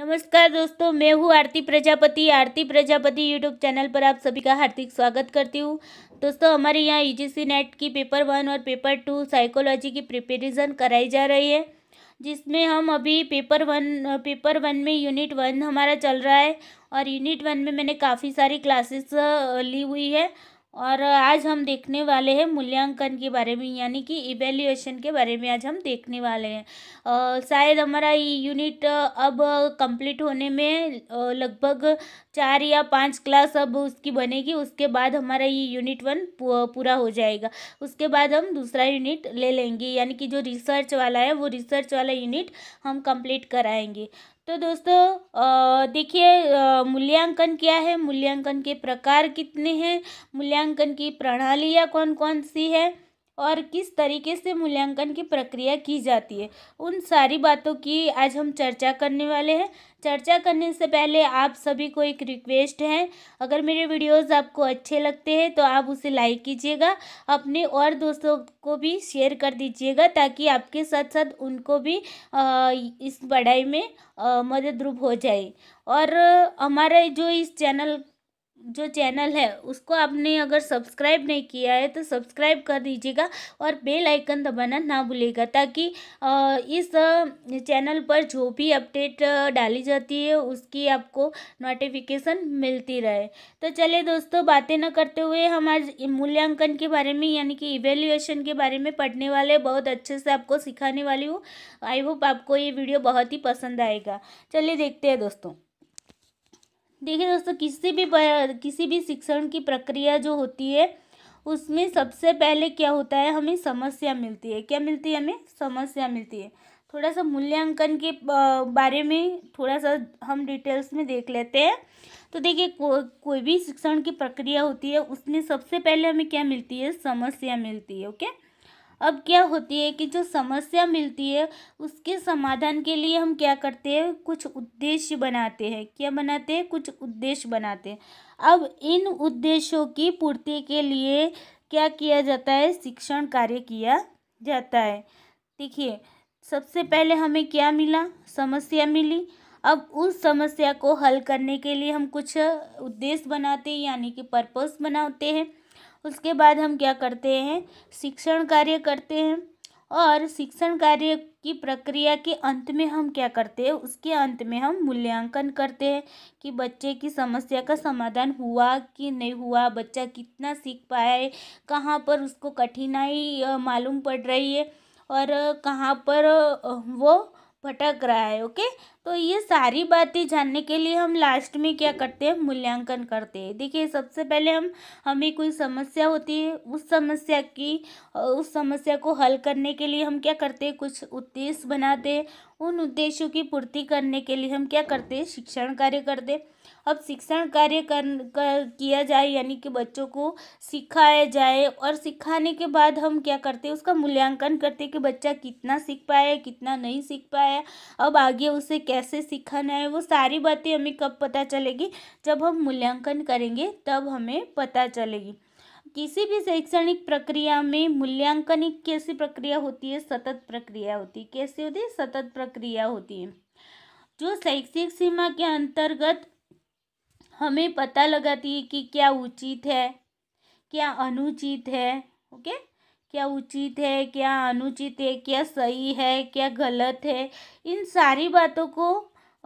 नमस्कार दोस्तों मैं हूँ आरती प्रजापति आरती प्रजापति यूट्यूब चैनल पर आप सभी का हार्दिक स्वागत करती हूँ दोस्तों हमारे यहाँ ईजीसी नेट की पेपर वन और पेपर टू साइकोलॉजी की प्रिपरेशन कराई जा रही है जिसमें हम अभी पेपर वन पेपर वन में यूनिट वन हमारा चल रहा है और यूनिट वन में मैंने काफ़ी सारी क्लासेस ली हुई है और आज हम देखने वाले हैं मूल्यांकन के बारे में यानी कि इवेल्युएशन के बारे में आज हम देखने वाले हैं शायद हमारा ये यूनिट अब कंप्लीट होने में लगभग चार या पांच क्लास अब उसकी बनेगी उसके बाद हमारा ये यूनिट वन पूरा हो जाएगा उसके बाद हम दूसरा यूनिट ले लेंगे यानी कि जो रिसर्च वाला है वो रिसर्च वाला यूनिट हम कंप्लीट कराएंगे तो दोस्तों देखिए मूल्यांकन क्या है मूल्यांकन के प्रकार कितने हैं मूल्यांकन की प्रणालियाँ कौन कौन सी है और किस तरीके से मूल्यांकन की प्रक्रिया की जाती है उन सारी बातों की आज हम चर्चा करने वाले हैं चर्चा करने से पहले आप सभी को एक रिक्वेस्ट है अगर मेरे वीडियोस आपको अच्छे लगते हैं तो आप उसे लाइक कीजिएगा अपने और दोस्तों को भी शेयर कर दीजिएगा ताकि आपके साथ साथ उनको भी इस पढ़ाई में मदद रूप हो जाए और हमारा जो इस चैनल जो चैनल है उसको आपने अगर सब्सक्राइब नहीं किया है तो सब्सक्राइब कर दीजिएगा और बेल आइकन दबाना ना भूलेगा ताकि इस चैनल पर जो भी अपडेट डाली जाती है उसकी आपको नोटिफिकेशन मिलती रहे तो चलिए दोस्तों बातें ना करते हुए हम आज मूल्यांकन के बारे में यानी कि इवेल्युएशन के बारे में पढ़ने वाले बहुत अच्छे से आपको सिखाने वाली हूँ आई होप आपको ये वीडियो बहुत ही पसंद आएगा चलिए देखते हैं दोस्तों देखिए दोस्तों किसी भी किसी भी शिक्षण की प्रक्रिया जो होती है उसमें सबसे पहले क्या होता है हमें समस्या मिलती है क्या मिलती है हमें समस्या मिलती है थोड़ा सा मूल्यांकन के बारे में थोड़ा सा हम डिटेल्स में देख लेते हैं तो देखिए को, कोई भी शिक्षण की प्रक्रिया होती है उसमें सबसे पहले हमें क्या मिलती है समस्या मिलती है ओके okay? अब क्या होती है कि जो समस्या मिलती है उसके समाधान के लिए हम क्या करते हैं कुछ उद्देश्य बनाते हैं क्या बनाते हैं कुछ उद्देश्य बनाते हैं अब इन उद्देश्यों की पूर्ति के लिए क्या किया जाता है शिक्षण कार्य किया जाता है देखिए सबसे पहले हमें क्या मिला समस्या मिली अब उस समस्या को हल करने के लिए हम कुछ उद्देश्य बनाते हैं यानी कि पर्पस बनाते हैं उसके बाद हम क्या करते हैं शिक्षण कार्य करते हैं और शिक्षण कार्य की प्रक्रिया के अंत में हम क्या करते हैं उसके अंत में हम मूल्यांकन करते हैं कि बच्चे की समस्या का समाधान हुआ कि नहीं हुआ बच्चा कितना सीख पाया है कहाँ पर उसको कठिनाई मालूम पड़ रही है और कहाँ पर वो भटक रहा है ओके तो ये सारी बातें जानने के लिए हम लास्ट में क्या करते हैं मूल्यांकन करते हैं देखिए सबसे पहले हम हमें कोई समस्या होती है उस समस्या की उस समस्या को हल करने के लिए हम क्या करते हैं कुछ उद्देश्य बनाते हैं उन उद्देश्यों की पूर्ति करने के लिए हम क्या करते हैं शिक्षण कार्य करते हैं अब शिक्षण कार्य कर, कर किया जाए यानी कि बच्चों को सिखाया जाए और सिखाने के बाद हम क्या करते हैं उसका मूल्यांकन करते हैं कि बच्चा कितना सीख पाया कितना नहीं सीख पाया अब आगे उसे कैसे सिखाना है वो सारी बातें हमें कब पता चलेगी जब हम मूल्यांकन करेंगे तब हमें पता चलेगी किसी भी शैक्षणिक प्रक्रिया में मूल्यांकन एक कैसी प्रक्रिया होती है सतत प्रक्रिया होती है कैसी होती है सतत प्रक्रिया होती है जो शैक्षिक सीमा के अंतर्गत हमें पता लगाती है कि क्या उचित है क्या अनुचित है ओके क्या उचित है क्या अनुचित है क्या सही है क्या गलत है इन सारी बातों को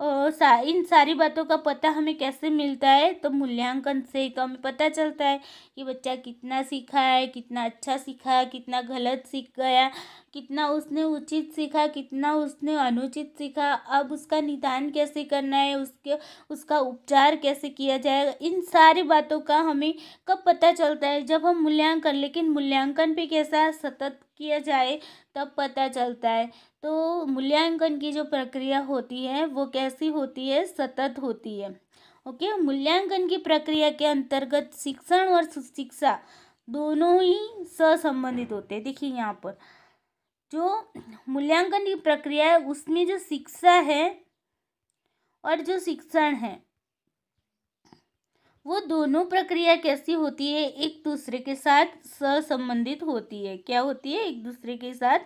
सा, इन सारी बातों का पता हमें कैसे मिलता है तो मूल्यांकन से तो हमें पता चलता है कि बच्चा कितना सीखा है कितना अच्छा सीखा कितना गलत सीख गया कितना उसने उचित सीखा कितना उसने अनुचित सीखा अब उसका निदान कैसे करना है उसके उसका उपचार कैसे किया जाएगा इन सारी बातों का हमें कब पता चलता है जब हम मूल्यांकन लेकिन मूल्यांकन पर कैसा सतत किया जाए तब पता चलता है तो मूल्यांकन की जो प्रक्रिया होती है वो कैसी होती है सतत होती है ओके मूल्यांकन की प्रक्रिया के अंतर्गत शिक्षण और शिक्षा दोनों ही सहसंबंधित होते हैं देखिए यहाँ पर जो मूल्यांकन की प्रक्रिया है उसमें जो शिक्षा है और जो शिक्षण है वो दोनों प्रक्रिया कैसी होती है एक दूसरे के साथ सहसंबंधित होती है क्या होती है एक दूसरे के साथ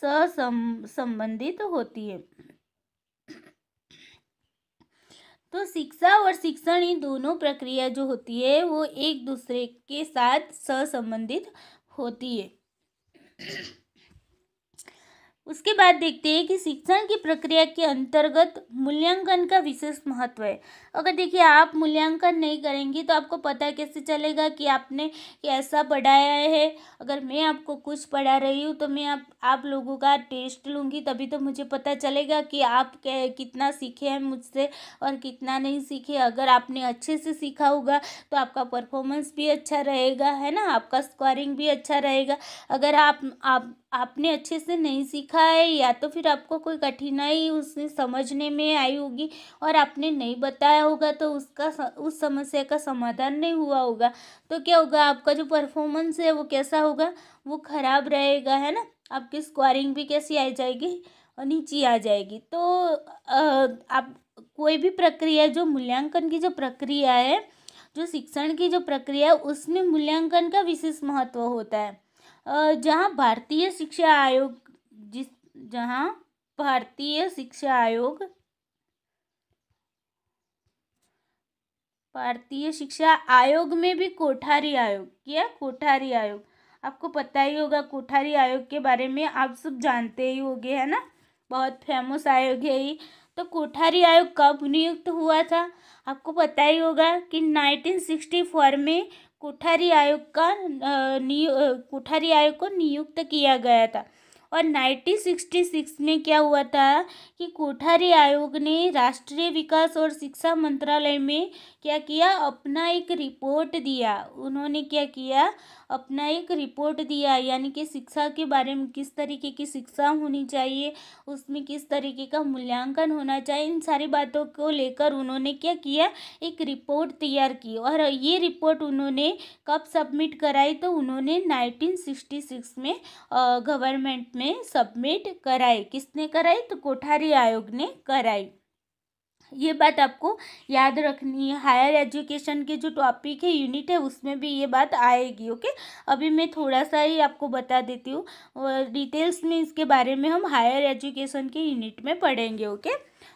सहसंबंधित होती है तो शिक्षा और शिक्षण इन दोनों प्रक्रिया जो होती है वो एक दूसरे के साथ सहसंबंधित होती है उसके बाद देखते हैं कि शिक्षण की प्रक्रिया के अंतर्गत मूल्यांकन का विशेष महत्व है अगर देखिए आप मूल्यांकन नहीं करेंगे तो आपको पता कैसे चलेगा कि आपने कैसा पढ़ाया है अगर मैं आपको कुछ पढ़ा रही हूँ तो मैं आप आप लोगों का टेस्ट लूँगी तभी तो मुझे पता चलेगा कि आप कितना सीखे हैं मुझसे और कितना नहीं सीखे अगर आपने अच्छे से सीखा होगा तो आपका परफॉर्मेंस भी अच्छा रहेगा है ना आपका स्कोरिंग भी अच्छा रहेगा अगर आप आप आपने अच्छे से नहीं सीखा है या तो फिर आपको कोई कठिनाई उसने समझने में आई होगी और आपने नहीं बताया होगा तो उसका उस समस्या का समाधान नहीं हुआ होगा तो क्या होगा आपका जो परफॉर्मेंस है वो कैसा होगा वो ख़राब रहेगा है ना आपकी स्क्वायरिंग भी कैसी आ जाएगी और नीचे आ जाएगी तो आप कोई भी प्रक्रिया जो मूल्यांकन की जो प्रक्रिया है जो शिक्षण की जो प्रक्रिया है उसमें मूल्यांकन का विशेष महत्व होता है जहाँ भारतीय शिक्षा आयोग जिस जहाँ भारतीय शिक्षा आयोग भारतीय शिक्षा आयोग में भी कोठारी आयोग क्या कोठारी आयोग आपको पता ही होगा कोठारी आयोग के बारे में आप सब जानते ही होंगे है ना बहुत फेमस आयोग है ये तो कोठारी आयोग कब नियुक्त हुआ था आपको पता ही होगा कि 1964 में कोठारी आयोग का कोठारी आयोग को नियुक्त किया गया था और 1966 में क्या हुआ था कि कोठारी आयोग ने राष्ट्रीय विकास और शिक्षा मंत्रालय में क्या किया अपना एक रिपोर्ट दिया उन्होंने क्या किया अपना एक रिपोर्ट दिया यानी कि शिक्षा के बारे में किस तरीके की शिक्षा होनी चाहिए उसमें किस तरीके का मूल्यांकन होना चाहिए इन सारी बातों को लेकर उन्होंने क्या किया एक रिपोर्ट तैयार की और ये रिपोर्ट उन्होंने कब सबमिट कराई तो उन्होंने नाइनटीन में गवर्नमेंट में सबमिट कराई किसने कराई तो कोठारी आयोग ने कराई ये बात आपको याद रखनी है हायर एजुकेशन के जो टॉपिक है यूनिट है उसमें भी ये बात आएगी ओके अभी मैं थोड़ा सा ही आपको बता देती हूँ डिटेल्स में इसके बारे में हम हायर एजुकेशन के यूनिट में पढ़ेंगे ओके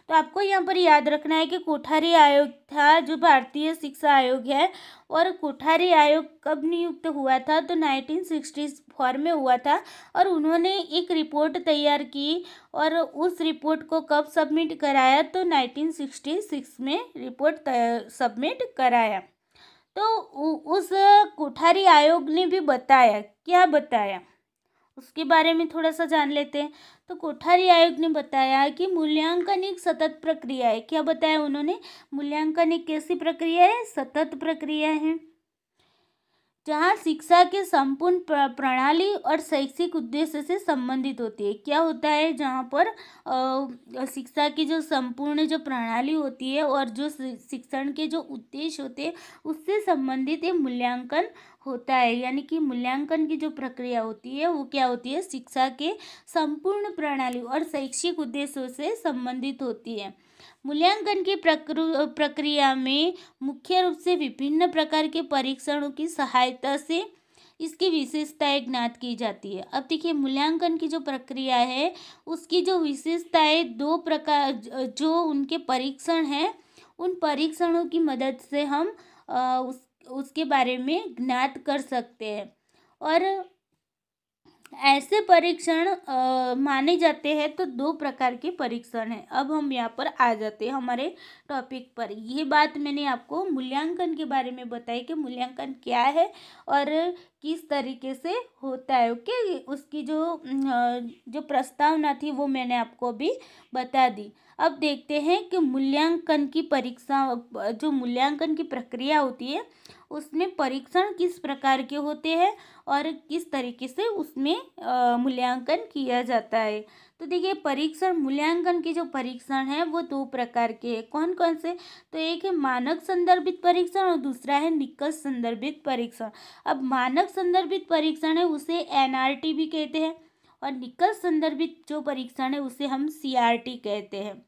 तो आपको यहाँ पर याद रखना है कि कोठारी आयोग था जो भारतीय शिक्षा आयोग है और कोठारी आयोग कब नियुक्त हुआ था तो नाइनटीन सिक्सटी फोर में हुआ था और उन्होंने एक रिपोर्ट तैयार की और उस रिपोर्ट को कब सबमिट कराया तो नाइनटीन सिक्सटी सिक्स में रिपोर्ट सबमिट कराया तो उस कोठारी आयोग ने भी बताया क्या बताया उसके बारे में थोड़ा सा जान लेते हैं तो कोठारी आयोग ने बताया कि मूल्यांकन एक सतत प्रक्रिया है क्या बताया उन्होंने मूल्यांकन एक कैसी प्रक्रिया है सतत प्रक्रिया है जहाँ शिक्षा के संपूर्ण प्रणाली और शैक्षिक उद्देश्य से संबंधित होती है क्या होता है जहाँ पर शिक्षा की जो संपूर्ण जो प्रणाली होती है और जो शिक्षण के जो उद्देश्य होते हैं उससे संबंधित ये मूल्यांकन होता है यानी कि मूल्यांकन की जो प्रक्रिया होती है वो क्या होती है शिक्षा के संपूर्ण प्रणाली और शैक्षिक उद्देश्यों से संबंधित होती है मूल्यांकन की प्रक्रिया में मुख्य रूप से विभिन्न प्रकार के परीक्षणों की सहायता से इसकी विशेषताएं ज्ञात की जाती है अब देखिए मूल्यांकन की जो प्रक्रिया है उसकी जो विशेषताएं दो प्रकार जो उनके परीक्षण हैं उन परीक्षणों की मदद से हम आ, उस उसके बारे में ज्ञात कर सकते हैं और ऐसे परीक्षण माने जाते हैं तो दो प्रकार के परीक्षण हैं अब हम यहाँ पर आ जाते हैं हमारे टॉपिक पर ये बात मैंने आपको मूल्यांकन के बारे में बताई कि मूल्यांकन क्या है और किस तरीके से होता है ओके उसकी जो जो प्रस्तावना थी वो मैंने आपको भी बता दी अब देखते हैं कि मूल्यांकन की परीक्षा जो मूल्यांकन की प्रक्रिया होती है उसमें परीक्षण किस प्रकार के होते हैं और किस तरीके से उसमें मूल्यांकन किया जाता है तो देखिए परीक्षण मूल्यांकन के जो परीक्षण है वो दो प्रकार के हैं कौन कौन से तो एक है मानक संदर्भित परीक्षण और दूसरा है निकट संदर्भित परीक्षण अब मानक संदर्भित परीक्षण है उसे एन भी कहते हैं और निकट संदर्भित जो परीक्षण है उसे हम सी कहते हैं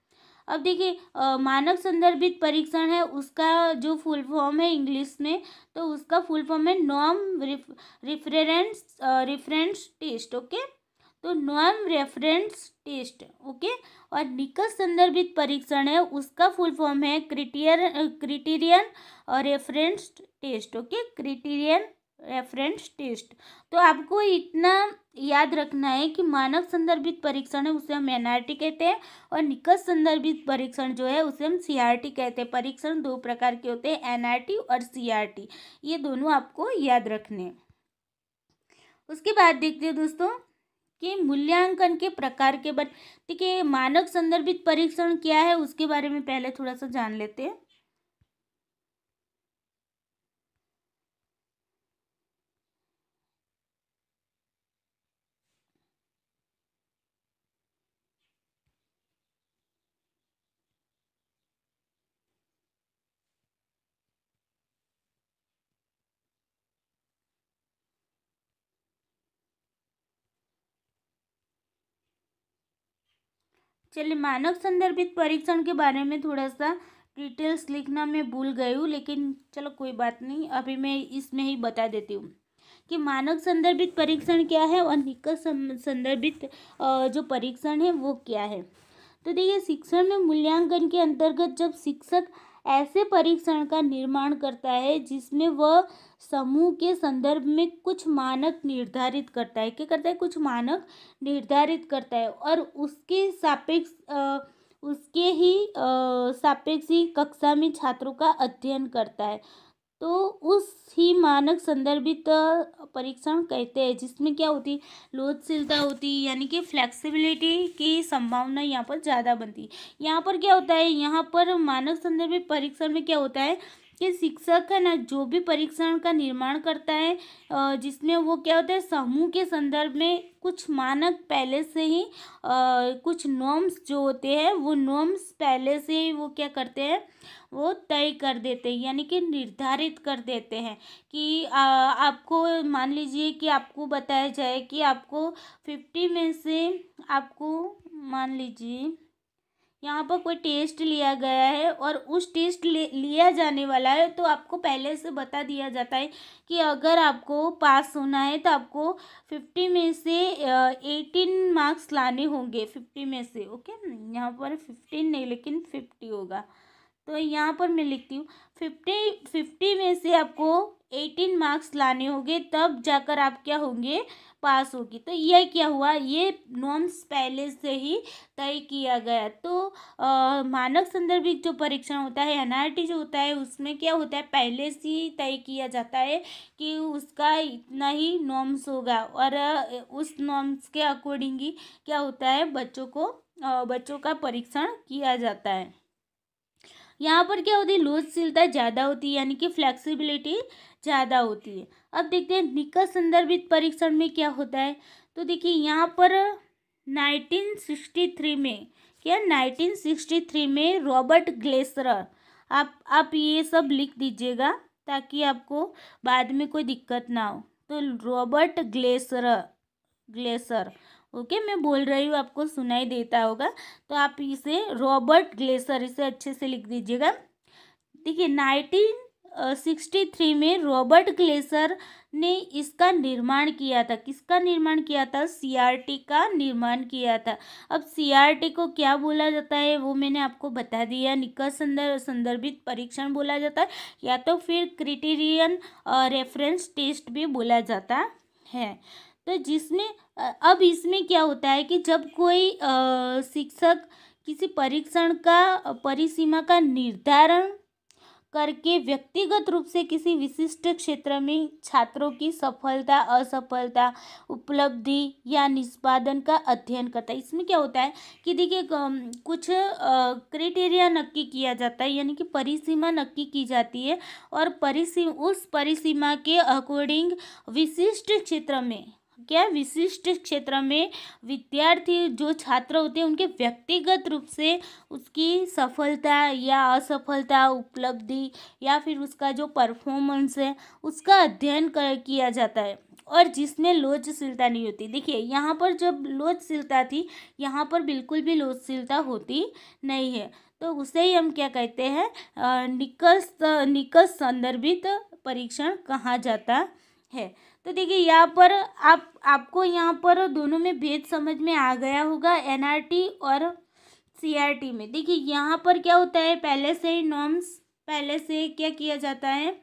अब देखिए मानक संदर्भित परीक्षण है उसका जो फुल फॉर्म है इंग्लिश में तो उसका फुल फॉर्म है नॉम रिफरेंस रिफरेंस टेस्ट ओके तो नॉम रेफरेंस टेस्ट ओके और निकट संदर्भित परीक्षण है उसका फुल फॉर्म है criteria criterion reference test okay criterion reference test तो आपको इतना याद रखना है कि मानव संदर्भित परीक्षण है उसे हम एन कहते हैं और निकट संदर्भित परीक्षण जो है उसे हम सी कहते हैं परीक्षण दो प्रकार के होते हैं एन और सी ये दोनों आपको याद रखने उसके बाद देखते हैं दोस्तों कि मूल्यांकन के प्रकार के बट देखिए मानक संदर्भित परीक्षण क्या है उसके बारे में पहले थोड़ा सा जान लेते हैं चलिए मानव संदर्भित परीक्षण के बारे में थोड़ा सा डिटेल्स लिखना मैं भूल गई हूँ लेकिन चलो कोई बात नहीं अभी मैं इसमें ही बता देती हूँ कि मानव संदर्भित परीक्षण क्या है और निकट संदर्भित जो परीक्षण है वो क्या है तो देखिए शिक्षण में मूल्यांकन के अंतर्गत जब शिक्षक ऐसे परीक्षण का निर्माण करता है जिसमें वह समूह के संदर्भ में कुछ मानक निर्धारित करता है क्या करता है कुछ मानक निर्धारित करता है और उसके सापेक्ष उसके ही सापेक्ष ही कक्षा में छात्रों का अध्ययन करता है तो उस ही मानक संदर्भित परीक्षण कहते हैं जिसमें क्या होती लोधशीलता होती यानी कि फ्लेक्सिबिलिटी की संभावना यहाँ पर ज़्यादा बनती यहाँ पर क्या होता है यहाँ पर मानक संदर्भित परीक्षण में क्या होता है कि शिक्षक है ना जो भी परीक्षण का निर्माण करता है जिसमें वो क्या होता है समूह के संदर्भ में कुछ मानक पहले से ही कुछ नॉर्म्स जो होते हैं वो नॉर्म्स पहले से ही वो क्या करते हैं वो तय कर देते हैं यानी कि निर्धारित कर देते हैं कि आपको मान लीजिए कि आपको बताया जाए कि आपको फिफ्टी में से आपको मान लीजिए यहाँ पर कोई टेस्ट लिया गया है और उस टेस्ट लिया जाने वाला है तो आपको पहले से बता दिया जाता है कि अगर आपको पास होना है तो आपको फिफ्टी में से एटीन मार्क्स लाने होंगे फिफ्टी में से ओके यहाँ पर फिफ्टीन नहीं लेकिन फिफ्टी होगा तो यहाँ पर मैं लिखती हूँ फिफ्टी फिफ्टी में से आपको एटीन मार्क्स लाने होंगे तब जाकर आप क्या होंगे पास होगी तो यह क्या हुआ ये नॉर्म्स पहले से ही तय किया गया तो आ, मानक संदर्भिक जो परीक्षण होता है एनआरटी जो होता है उसमें क्या होता है पहले से ही तय किया जाता है कि उसका इतना ही नॉर्म्स होगा और उस नॉर्म्स के अकॉर्डिंग ही क्या होता है बच्चों को आ, बच्चों का परीक्षण किया जाता है यहाँ पर क्या होती है लोजशीलता ज़्यादा होती है यानी कि फ्लेक्सिबिलिटी ज़्यादा होती है अब देखते हैं निकट संदर्भित परीक्षण में क्या होता है तो देखिए यहाँ पर 1963 में क्या 1963 में रॉबर्ट ग्लेसर आप आप ये सब लिख दीजिएगा ताकि आपको बाद में कोई दिक्कत ना हो तो रॉबर्ट ग्लेसर ग्लेसर ओके मैं बोल रही हूँ आपको सुनाई देता होगा तो आप इसे रॉबर्ट ग्लेसर इसे अच्छे से लिख दीजिएगा देखिए नाइनटीन थ्री में रॉबर्ट ग्लेसर ने इसका निर्माण किया था किसका निर्माण किया था सीआरटी का निर्माण किया था अब सीआरटी को क्या बोला जाता है वो मैंने आपको बता दिया निकट संदर्भ संदर्भित परीक्षण बोला जाता है या तो फिर क्रिटेरियन रेफरेंस टेस्ट भी बोला जाता है तो जिसमें अब इसमें क्या होता है कि जब कोई शिक्षक किसी परीक्षण का परिसीमा का निर्धारण करके व्यक्तिगत रूप से किसी विशिष्ट क्षेत्र में छात्रों की सफलता असफलता उपलब्धि या निष्पादन का अध्ययन करता है इसमें क्या होता है कि देखिए कुछ क्राइटेरिया नक्की किया जाता है यानी कि परिसीमा नक्की की जाती है और परिसी उस परिसीमा के अकॉर्डिंग विशिष्ट क्षेत्र में क्या विशिष्ट क्षेत्र में विद्यार्थी जो छात्र होते हैं उनके व्यक्तिगत रूप से उसकी सफलता या असफलता उपलब्धि या फिर उसका जो परफॉर्मेंस है उसका अध्ययन किया जाता है और जिसमें लोचशीलता नहीं होती देखिए यहाँ पर जब लोचशीलता थी यहाँ पर बिल्कुल भी लोचशीलता होती नहीं है तो उसे ही हम क्या कहते हैं निकस निकस संदर्भित परीक्षण कहा जाता है तो देखिए यहाँ पर आप आपको यहाँ पर दोनों में भेद समझ में आ गया होगा टी और टी में देखिए यहाँ पर क्या होता है पहले से ही नॉर्म्स पहले से क्या किया जाता है आ,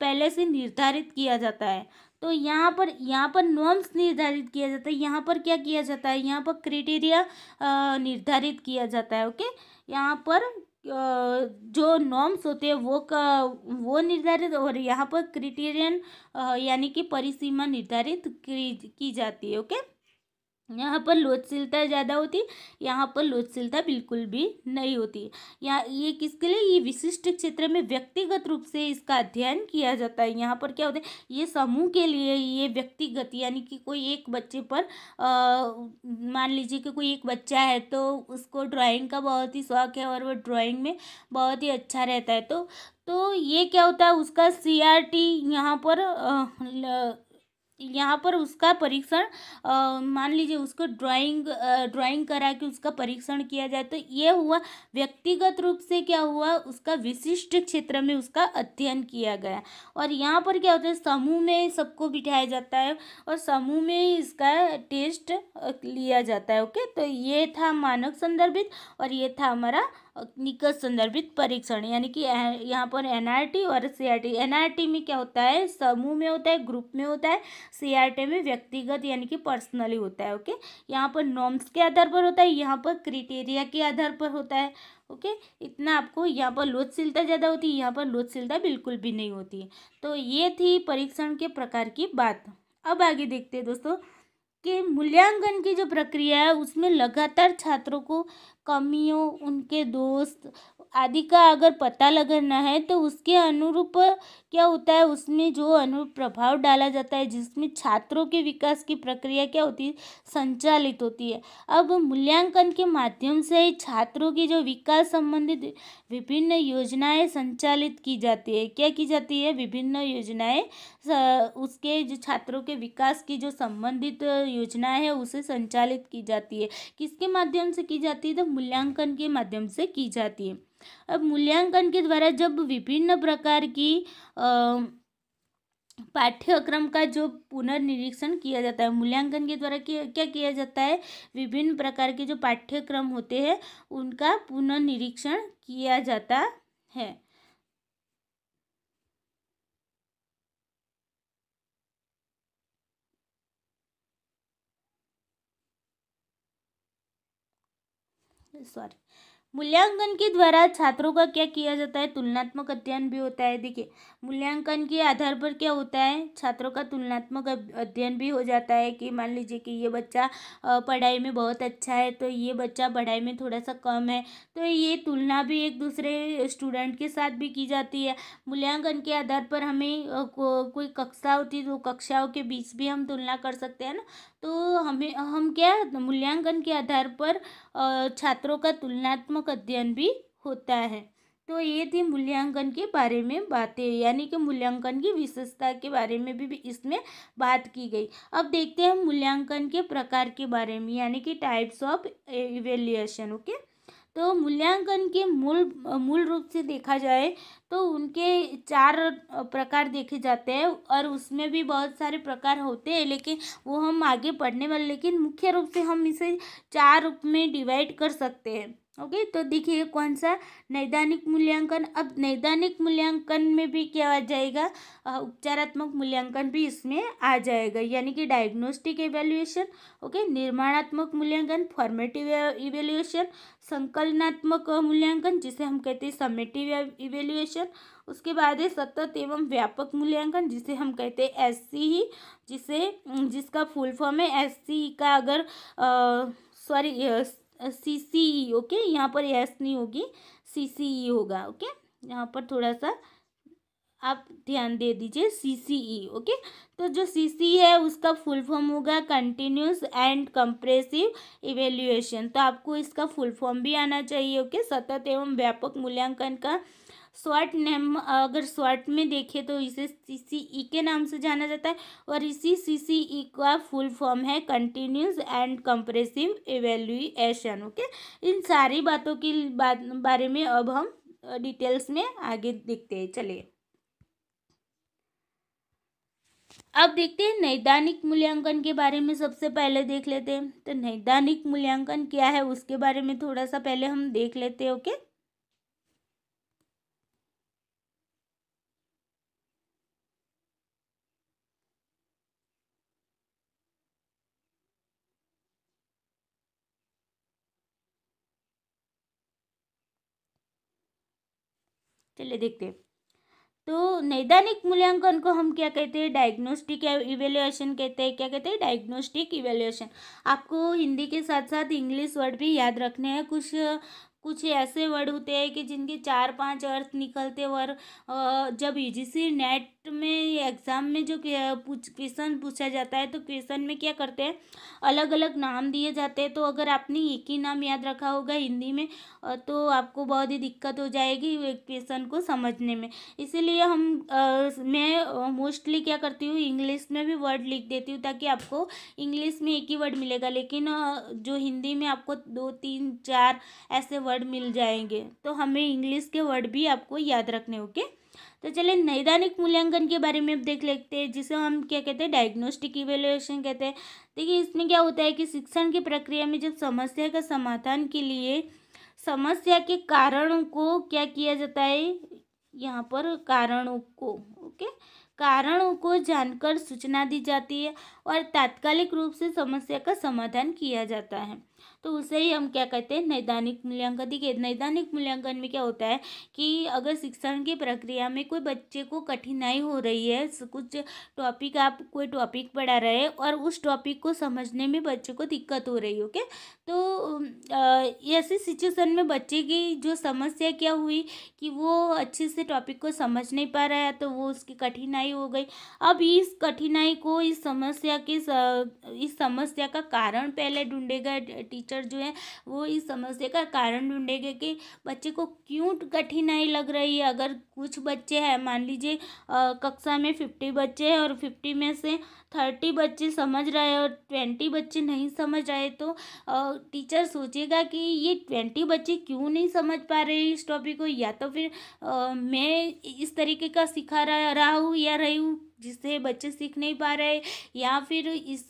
पहले से निर्धारित किया जाता है तो यहाँ पर यहाँ पर नॉर्म्स निर्धारित किया जाता है यहाँ पर क्या किया जाता है यहाँ पर क्रिटेरिया निर्धारित किया जाता है ओके यहाँ पर जो नॉर्म्स होते हैं वो का वो निर्धारित और यहाँ पर क्रिटेरियन यानी कि परिसीमा निर्धारित की जाती है ओके यहाँ पर लोचशीलता ज़्यादा होती यहाँ पर लोचशीलता बिल्कुल भी नहीं होती यहाँ ये किसके लिए ये विशिष्ट क्षेत्र में व्यक्तिगत रूप से इसका अध्ययन किया जाता है यहाँ पर क्या होता है ये समूह के लिए ये व्यक्तिगत यानी कि कोई एक बच्चे पर मान लीजिए कि कोई एक बच्चा है तो उसको ड्राइंग का बहुत ही शौक है और वह ड्राॅइंग में बहुत ही अच्छा रहता है तो तो ये क्या होता है उसका सी आर टी यहाँ पर यहाँ पर उसका परीक्षण मान लीजिए उसको ड्राइंग ड्राइंग करा के उसका परीक्षण किया जाए तो ये हुआ व्यक्तिगत रूप से क्या हुआ उसका विशिष्ट क्षेत्र में उसका अध्ययन किया गया और यहाँ पर क्या होता है समूह में सबको बिठाया जाता है और समूह में इसका टेस्ट लिया जाता है ओके तो ये था मानक संदर्भित और ये था हमारा निकट संदर्भित परीक्षण यानी कि यहाँ पर टी और सीआईटी टी में क्या होता है समूह में होता है ग्रुप में होता है टी में व्यक्तिगत यानी कि पर्सनली होता है ओके यहाँ पर नॉर्म्स के आधार पर होता है यहाँ पर क्रिटेरिया के आधार पर होता है ओके इतना आपको यहाँ पर लोधशीलता ज़्यादा होती है यहाँ पर लोधशीलता बिल्कुल भी नहीं होती तो ये थी परीक्षण के प्रकार की बात अब आगे देखते हैं दोस्तों कि मूल्यांकन की जो प्रक्रिया है उसमें लगातार छात्रों को कमियों उनके दोस्त आदि का अगर पता लगाना है तो उसके अनुरूप क्या होता है उसमें जो अनुरूप प्रभाव डाला जाता है जिसमें छात्रों के विकास की प्रक्रिया क्या होती है संचालित होती है अब मूल्यांकन के माध्यम से छात्रों की जो विकास संबंधित विभिन्न योजनाएं संचालित की जाती है क्या की जाती है विभिन्न योजनाएं उसके जो छात्रों के विकास की जो संबंधित योजनाएँ है उसे संचालित की जाती है किसके माध्यम से की जाती है तो मूल्यांकन के माध्यम से की जाती है अब मूल्यांकन के द्वारा जब विभिन्न प्रकार की पाठ्यक्रम का जो पुनर्निरीक्षण किया जाता है मूल्यांकन के द्वारा क्या किया जाता है विभिन्न प्रकार के जो पाठ्यक्रम होते हैं उनका पुनर्निरीक्षण किया जाता है सॉरी मूल्यांकन के द्वारा छात्रों का क्या किया जाता है तुलनात्मक अध्ययन भी होता है देखिए मूल्यांकन के आधार पर क्या होता है छात्रों का तुलनात्मक अध्ययन भी हो जाता है कि मान लीजिए कि ये बच्चा पढ़ाई में बहुत अच्छा है तो ये बच्चा पढ़ाई में थोड़ा सा कम है तो ये तुलना भी एक दूसरे स्टूडेंट के साथ भी की जाती है मूल्यांकन के आधार पर हमें को, कोई कक्षा होती है तो कक्षाओं के बीच भी हम तुलना कर सकते हैं ना तो हमें हम क्या मूल्यांकन के आधार पर छात्रों का तुलनात्मक अध्ययन भी होता है तो ये थी मूल्यांकन के बारे में बातें यानी कि मूल्यांकन की विशेषता के बारे में भी, भी इसमें बात की गई अब देखते हैं मूल्यांकन के प्रकार के बारे में यानी कि टाइप्स ऑफ इवेल्युएशन ओके तो मूल्यांकन के मूल मूल रूप से देखा जाए तो उनके चार प्रकार देखे जाते हैं और उसमें भी बहुत सारे प्रकार होते हैं लेकिन वो हम आगे पढ़ने वाले लेकिन मुख्य रूप से हम इसे चार रूप में डिवाइड कर सकते हैं ओके तो देखिए कौन सा नैदानिक मूल्यांकन अब नैदानिक मूल्यांकन में भी क्या आ जाएगा उपचारात्मक मूल्यांकन भी इसमें आ जाएगा यानी कि डायग्नोस्टिक एवेल्युएशन ओके निर्माणात्मक मूल्यांकन फॉर्मेटिव इवेल्युएशन संकलनात्मक मूल्यांकन जिसे हम कहते हैं समेटिव इवेल्युएशन उसके बाद है सतत एवं व्यापक मूल्यांकन जिसे हम कहते हैं एस सी ही जिसे जिसका फुल फॉर्म है एस सी e का अगर sorry C C E okay यहाँ पर एस नहीं होगी सी सी ई होगा ओके यहाँ पर थोड़ा सा आप ध्यान दे दीजिए सी सी ई ओके तो जो सी सी e है उसका फुल फॉर्म होगा कंटिन्यूस एंड कंप्रेसिव इवेल्युएशन तो आपको इसका फुल फॉर्म भी आना चाहिए ओके सतत एवं व्यापक मूल्यांकन का स्वाट नेम अगर स्वाट में देखें तो इसे सी सी ई के नाम से जाना जाता है और इसी सी सी ई का फुल फॉर्म है continuous and compressive evaluation okay इन सारी बातों के बारे में अब हम डिटेल्स में आगे देखते हैं चलिए अब देखते हैं नैदानिक मूल्यांकन के बारे में सबसे पहले देख लेते हैं तो नैदानिक मूल्यांकन क्या है उसके बारे में थोड़ा सा पहले हम देख लेते हैं ओके चलिए देखते हैं तो नैदानिक मूल्यांकन को हम क्या कहते हैं डायग्नोस्टिक इवेल्युएशन कहते हैं क्या कहते हैं डायग्नोस्टिक इवेल्युएशन आपको हिंदी के साथ साथ इंग्लिश वर्ड भी याद रखने हैं कुछ कुछ ऐसे वर्ड होते हैं कि जिनके चार पांच अर्थ निकलते और जब यूजीसी e नेट टेस्ट में एग्ज़ाम में जो पूछ क्वेश्चन पूछा जाता है तो क्वेश्चन में क्या करते हैं अलग अलग नाम दिए जाते हैं तो अगर आपने एक ही नाम याद रखा होगा हिंदी में तो आपको बहुत ही दिक्कत हो जाएगी क्वेश्चन को समझने में इसीलिए हम आ, मैं मोस्टली क्या करती हूँ इंग्लिश में भी वर्ड लिख देती हूँ ताकि आपको इंग्लिश में एक ही वर्ड मिलेगा लेकिन जो हिंदी में आपको दो तीन चार ऐसे वर्ड मिल जाएंगे तो हमें इंग्लिश के वर्ड भी आपको याद रखने ओके okay? तो चलिए नैदानिक मूल्यांकन के बारे में अब देख लेते हैं जिसे हम क्या कहते हैं डायग्नोस्टिक इवेल्युएशन कहते हैं देखिए इसमें क्या होता है कि शिक्षण की प्रक्रिया में जब समस्या का समाधान के लिए समस्या के कारणों को क्या किया जाता है यहाँ पर कारणों को ओके कारणों को जानकर सूचना दी जाती है और तात्कालिक रूप से समस्या का समाधान किया जाता है तो उसे ही हम क्या कहते हैं नैदानिक मूल्यांकन देखिए नैदानिक मूल्यांकन में क्या होता है कि अगर शिक्षण की प्रक्रिया में कोई बच्चे को कठिनाई हो रही है कुछ टॉपिक आप कोई टॉपिक पढ़ा रहे और उस टॉपिक को समझने में बच्चे को दिक्कत हो रही ओके तो ऐसी सिचुएशन में बच्चे की जो समस्या क्या हुई कि वो अच्छे से टॉपिक को समझ नहीं पा रहा है तो वो उसकी कठिनाई हो गई अब इस कठिनाई को इस समस्या के इस समस्या का कारण पहले ढूंढेगा टीचर जो हैं वो इस समस्या का कारण ढूंढेंगे कि बच्चे को क्यों कठिनाई लग रही है अगर कुछ बच्चे हैं मान लीजिए कक्षा में फिफ्टी बच्चे हैं और फिफ्टी में से थर्टी बच्चे समझ रहे हैं और ट्वेंटी बच्चे नहीं समझ रहे तो टीचर सोचेगा कि ये ट्वेंटी बच्चे क्यों नहीं समझ पा रहे इस टॉपिक को या तो फिर आ, मैं इस तरीके का सिखा रहा, रहा हूँ या रही हूँ जिससे बच्चे सीख नहीं पा रहे या फिर इस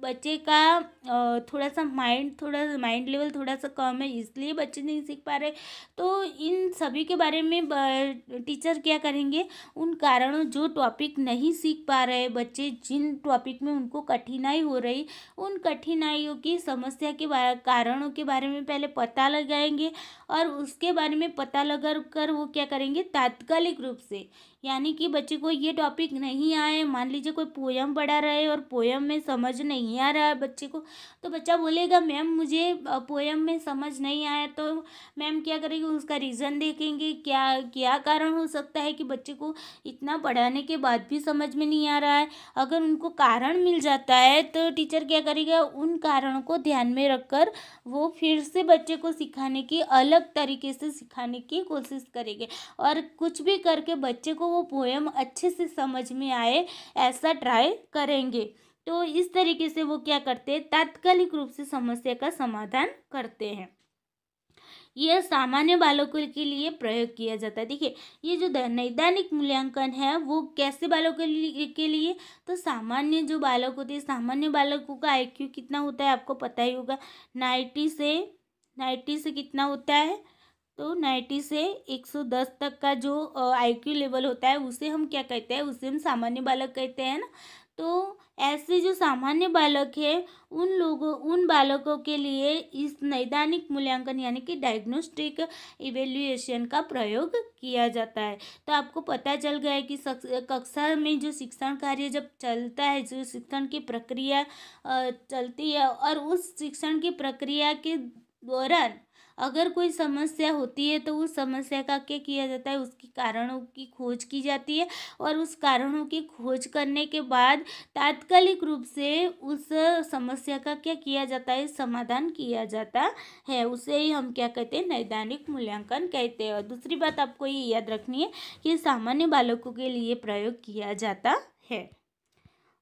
बच्चे का थोड़ा सा माइंड थोड़ा सा माइंड लेवल थोड़ा सा कम है इसलिए बच्चे नहीं सीख पा रहे तो इन सभी के बारे में टीचर क्या करेंगे उन कारणों जो टॉपिक नहीं सीख पा रहे बच्चे जिन टॉपिक में उनको कठिनाई हो रही उन कठिनाइयों की समस्या के कारणों के बारे में पहले पता लगाएंगे और उसके बारे में पता लगा कर वो क्या करेंगे तात्कालिक रूप से यानी कि बच्चे को ये टॉपिक नहीं आए मान लीजिए कोई पोयम पढ़ा रहे और पोयम में समझ नहीं आ रहा है बच्चे को तो बच्चा बोलेगा मैम मुझे पोएम में समझ नहीं आया तो मैम क्या करेगी उसका रीज़न देखेंगे क्या क्या कारण हो सकता है कि बच्चे को इतना पढ़ाने के बाद भी समझ में नहीं आ रहा है अगर उनको कारण मिल जाता है तो टीचर क्या करेगा उन कारणों को ध्यान में रखकर वो फिर से बच्चे को सिखाने की अलग तरीके से सिखाने की कोशिश करेंगे और कुछ भी करके बच्चे को वो पोएम अच्छे से समझ में आए ऐसा ट्राई करेंगे तो इस तरीके से वो क्या करते हैं तात्कालिक रूप से समस्या का समाधान करते हैं यह सामान्य बालकों के लिए प्रयोग किया जाता है देखिए ये जो नैदानिक मूल्यांकन है वो कैसे बालकों के लिए तो सामान्य जो बालक होते हैं सामान्य बालकों का आईक्यू कितना होता है आपको पता ही होगा नाइन्टी से नाइन्टी से कितना होता है तो नाइन्टी से एक सौ दस तक का जो आईक्यू लेवल होता है उसे हम क्या कहते हैं उसे हम सामान्य बालक कहते हैं ना तो ऐसे जो सामान्य बालक है उन लोगों उन बालकों के लिए इस नैदानिक मूल्यांकन यानी कि डायग्नोस्टिक इवेल्युएशन का प्रयोग किया जाता है तो आपको पता चल गया है कि कक्षा में जो शिक्षण कार्य जब चलता है जो शिक्षण की प्रक्रिया चलती है और उस शिक्षण की प्रक्रिया के दौरान अगर कोई समस्या होती है तो उस समस्या का क्या किया जाता है उसकी कारणों की खोज की जाती है और उस कारणों की खोज करने के बाद तात्कालिक रूप से उस समस्या का क्या किया जाता है समाधान किया जाता है उसे ही हम क्या कहते हैं नैदानिक मूल्यांकन कहते हैं और दूसरी बात आपको ये याद रखनी है कि सामान्य बालकों के लिए प्रयोग किया जाता है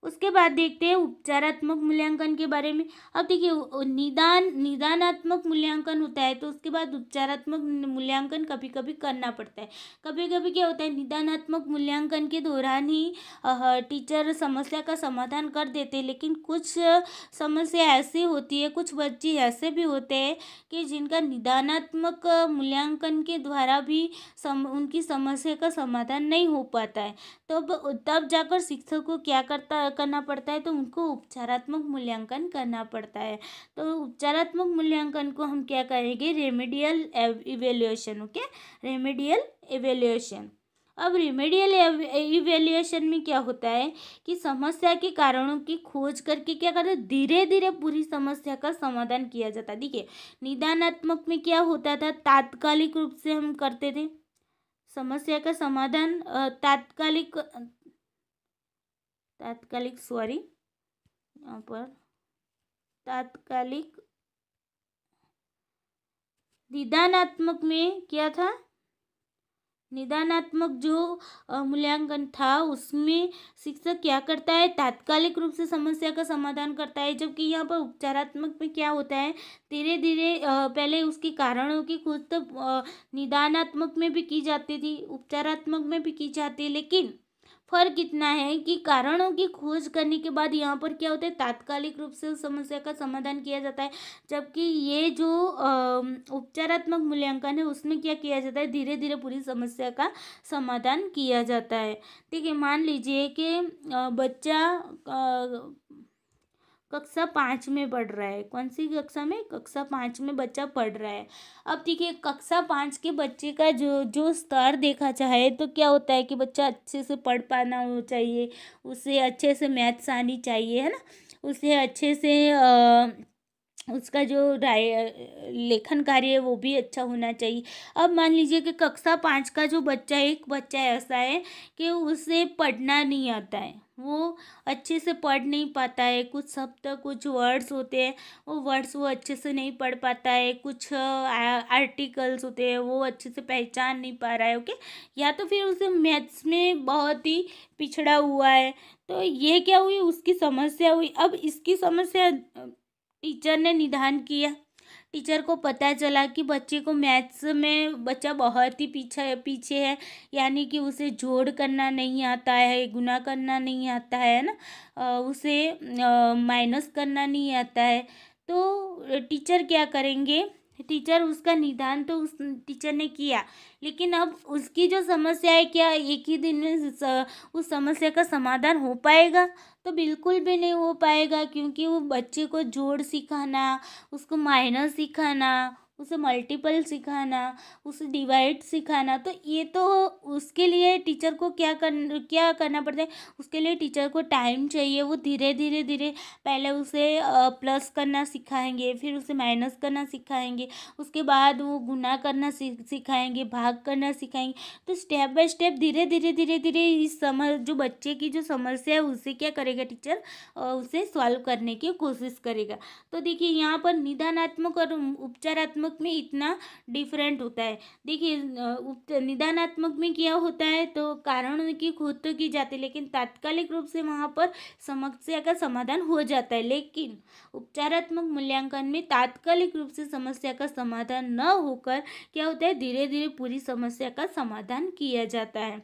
उसके बाद देखते हैं उपचारात्मक मूल्यांकन के बारे में अब देखिए निदान निदानात्मक मूल्यांकन होता है तो उसके बाद उपचारात्मक मूल्यांकन कभी कभी करना पड़ता है कभी कभी क्या होता है निदानात्मक मूल्यांकन के दौरान ही टीचर समस्या का समाधान कर देते हैं लेकिन कुछ समस्या ऐसी होती है कुछ बच्चे ऐसे भी होते हैं कि जिनका निदानात्मक मूल्यांकन के द्वारा भी सम, उनकी समस्या का समाधान नहीं हो पाता है तब तो तब जाकर शिक्षक को क्या करता करना पड़ता है तो उनको उपचारात्मक मूल्यांकन करना पड़ता है तो उपचारात्मक मूल्यांकन को हम क्या कहेंगे remedial evaluation okay remedial evaluation अब रिमेडियल इवेल्युएशन में क्या होता है कि समस्या के कारणों की खोज करके क्या करते हैं धीरे धीरे पूरी समस्या का समाधान किया जाता है देखिए निदानात्मक में क्या होता था तात्कालिक रूप से हम करते थे समस्या का समाधान तात्कालिक तात्कालिक सॉरी यहाँ पर तात्कालिक निदानात्मक में क्या था निदानात्मक जो मूल्यांकन था उसमें शिक्षक क्या करता है तात्कालिक रूप से समस्या का समाधान करता है जबकि यहाँ पर उपचारात्मक में क्या होता है धीरे धीरे पहले उसके कारणों की खोज तो निदानात्मक में भी की जाती थी उपचारात्मक में भी की जाती है लेकिन फर्क इतना है कि कारणों की खोज करने के बाद यहाँ पर क्या होता है तात्कालिक रूप से उस समस्या का समाधान किया जाता है जबकि ये जो उपचारात्मक मूल्यांकन है उसमें क्या किया जाता है धीरे धीरे पूरी समस्या का समाधान किया जाता है ठीक है मान लीजिए कि बच्चा कक्षा पाँच में पढ़ रहा है कौन सी कक्षा में कक्षा पाँच में बच्चा पढ़ रहा है अब देखिए कक्षा पाँच के बच्चे का जो जो स्तर देखा जाए तो क्या होता है कि बच्चा अच्छे से पढ़ पाना हो चाहिए उसे अच्छे से मैथ्स आनी चाहिए है ना उसे अच्छे से आ, उसका जो राय लेखन कार्य है वो भी अच्छा होना चाहिए अब मान लीजिए कि कक्षा पाँच का जो बच्चा एक बच्चा ऐसा है कि उसे पढ़ना नहीं आता है वो अच्छे से पढ़ नहीं पाता है कुछ शब्द कुछ वर्ड्स होते हैं वो वर्ड्स वो अच्छे से नहीं पढ़ पाता है कुछ आर्टिकल्स होते हैं वो अच्छे से पहचान नहीं पा रहा है ओके या तो फिर उसे मैथ्स में बहुत ही पिछड़ा हुआ है तो ये क्या हुई उसकी समस्या हुई अब इसकी समस्या टीचर ने निदान किया टीचर को पता चला कि बच्चे को मैथ्स में बच्चा बहुत ही पीछे पीछे है यानी कि उसे जोड़ करना नहीं आता है गुना करना नहीं आता है ना उसे माइनस करना नहीं आता है तो टीचर क्या करेंगे टीचर उसका निदान तो उस टीचर ने किया लेकिन अब उसकी जो समस्या है क्या एक ही दिन में उस समस्या का समाधान हो पाएगा तो बिल्कुल भी नहीं हो पाएगा क्योंकि वो बच्चे को जोड़ सिखाना उसको माइनस सिखाना उसे मल्टीपल सिखाना उसे डिवाइड सिखाना तो ये तो उसके लिए टीचर को क्या कर क्या करना पड़ता है उसके लिए टीचर को टाइम चाहिए वो धीरे धीरे धीरे पहले उसे प्लस करना सिखाएंगे फिर उसे माइनस करना सिखाएंगे उसके बाद वो गुना करना सिखाएंगे भाग करना सिखाएंगे तो स्टेप बाय स्टेप धीरे धीरे धीरे धीरे इस समझ जो बच्चे की जो समस्या है उसे क्या करेगा टीचर उसे सॉल्व करने की कोशिश करेगा तो देखिए यहाँ पर निदानात्मक और उपचारात्मक निदानात्मक में इतना डिफरेंट होता है देखिए निदानात्मक में क्या होता है तो कारण की खोज तो की जाती है लेकिन तात्कालिक रूप से वहाँ पर समस्या का समाधान हो जाता है लेकिन उपचारात्मक मूल्यांकन में तात्कालिक रूप से समस्या का समाधान न होकर क्या होता है धीरे धीरे पूरी समस्या का समाधान किया जाता है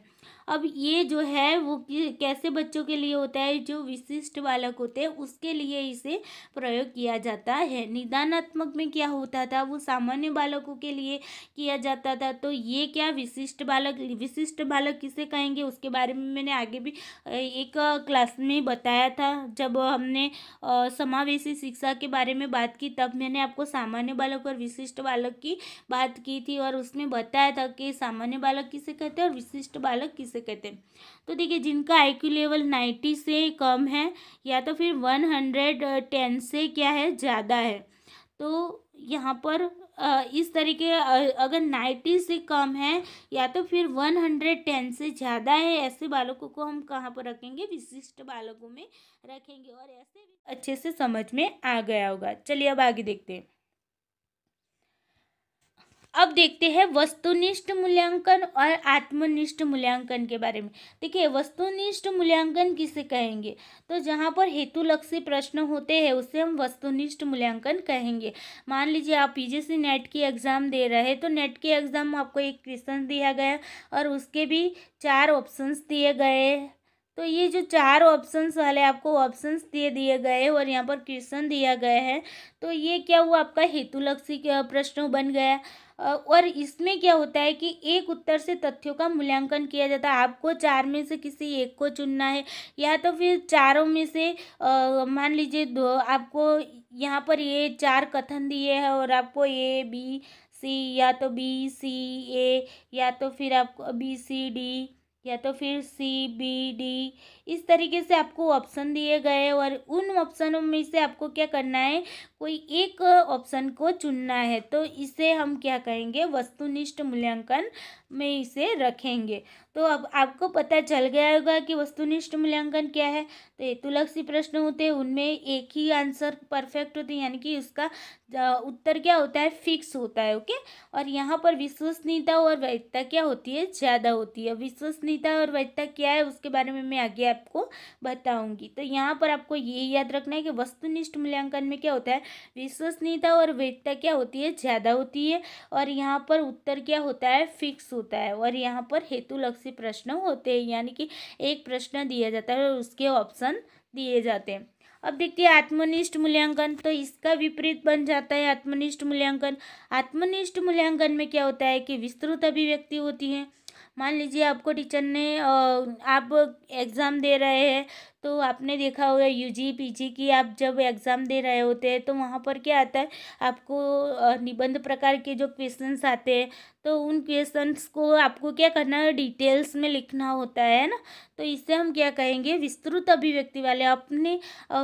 अब ये जो है वो कैसे बच्चों के लिए होता है जो विशिष्ट बालक होते हैं उसके लिए इसे प्रयोग किया जाता है निदानात्मक में क्या होता था वो सामान्य बालकों के लिए किया जाता था तो ये क्या विशिष्ट बालक विशिष्ट बालक किसे कहेंगे उसके बारे में मैंने आगे भी एक क्लास में बताया था जब हमने समावेशी शिक्षा के बारे में बात की तब मैंने आपको सामान्य बालक और विशिष्ट बालक की बात की थी और उसमें बताया था कि सामान्य बालक किसे कहते हैं और विशिष्ट बालक किसे जिसे कहते हैं तो देखिए जिनका आईक्यू लेवल नाइन्टी से कम है या तो फिर वन हंड्रेड टेन से क्या है ज़्यादा है तो यहाँ पर इस तरीके अगर नाइन्टी से कम है या तो फिर वन हंड्रेड टेन से ज़्यादा है ऐसे बालकों को हम कहाँ पर रखेंगे विशिष्ट बालकों में रखेंगे और ऐसे अच्छे से समझ में आ गया होगा चलिए अब आगे देखते हैं अब देखते हैं वस्तुनिष्ठ मूल्यांकन और आत्मनिष्ठ मूल्यांकन के बारे में देखिए वस्तुनिष्ठ मूल्यांकन किसे कहेंगे तो जहाँ पर हेतु लक्ष्य प्रश्न होते हैं उसे हम वस्तुनिष्ठ मूल्यांकन कहेंगे मान लीजिए आप पीजीसी नेट की एग्ज़ाम दे रहे हैं तो नेट के एग्ज़ाम में आपको एक क्वेश्चन दिया गया और उसके भी चार ऑप्शंस दिए गए तो ये जो चार ऑप्शंस वाले आपको ऑप्शंस दिए दिए गए और यहाँ पर क्वेश्चन दिया गया है तो ये क्या हुआ आपका हेतुलक्षी प्रश्न बन गया और इसमें क्या होता है कि एक उत्तर से तथ्यों का मूल्यांकन किया जाता है आपको चार में से किसी एक को चुनना है या तो फिर चारों में से मान लीजिए दो आपको यहाँ पर ये चार कथन दिए हैं और आपको ए बी सी या तो बी सी ए या तो फिर आपको बी सी डी या तो फिर सी बी डी इस तरीके से आपको ऑप्शन दिए गए और उन ऑप्शनों में से आपको क्या करना है कोई एक ऑप्शन को चुनना है तो इसे हम क्या कहेंगे वस्तुनिष्ठ मूल्यांकन में इसे रखेंगे तो अब आपको पता चल गया होगा कि वस्तुनिष्ठ मूल्यांकन क्या है तो हेतुलक्षी प्रश्न होते हैं उनमें एक ही आंसर परफेक्ट होते हैं यानी कि उसका उत्तर क्या होता है फिक्स होता है ओके और यहाँ पर विश्वसनीयता और वैधता क्या होती है ज़्यादा होती है विश्वसनीयता और वैधता क्या है उसके बारे में मैं आगे आपको बताऊँगी तो यहाँ पर आपको ये याद रखना है कि वस्तुनिष्ठ मूल्यांकन में क्या होता है विश्वसनीयता और वैधता क्या होती है ज़्यादा होती है और यहाँ पर उत्तर क्या होता है फिक्स होता है और यहाँ पर हेतु लक्ष्य प्रश्न होते हैं यानी कि एक प्रश्न दिया जाता है और उसके ऑप्शन दिए जाते हैं अब देखते हैं आत्मनिष्ठ मूल्यांकन तो इसका विपरीत बन जाता है आत्मनिष्ठ मूल्यांकन आत्मनिष्ठ मूल्यांकन में क्या होता है कि विस्तृत अभिव्यक्ति होती है मान लीजिए आपको टीचर ने आप एग्ज़ाम दे रहे हैं तो आपने देखा होगा यू जी पी जी की आप जब एग्ज़ाम दे रहे होते हैं तो वहाँ पर क्या आता है आपको निबंध प्रकार के जो क्वेश्चंस आते हैं तो उन क्वेश्चंस को आपको क्या करना है डिटेल्स में लिखना होता है ना तो इससे हम क्या कहेंगे विस्तृत अभिव्यक्ति वाले अपने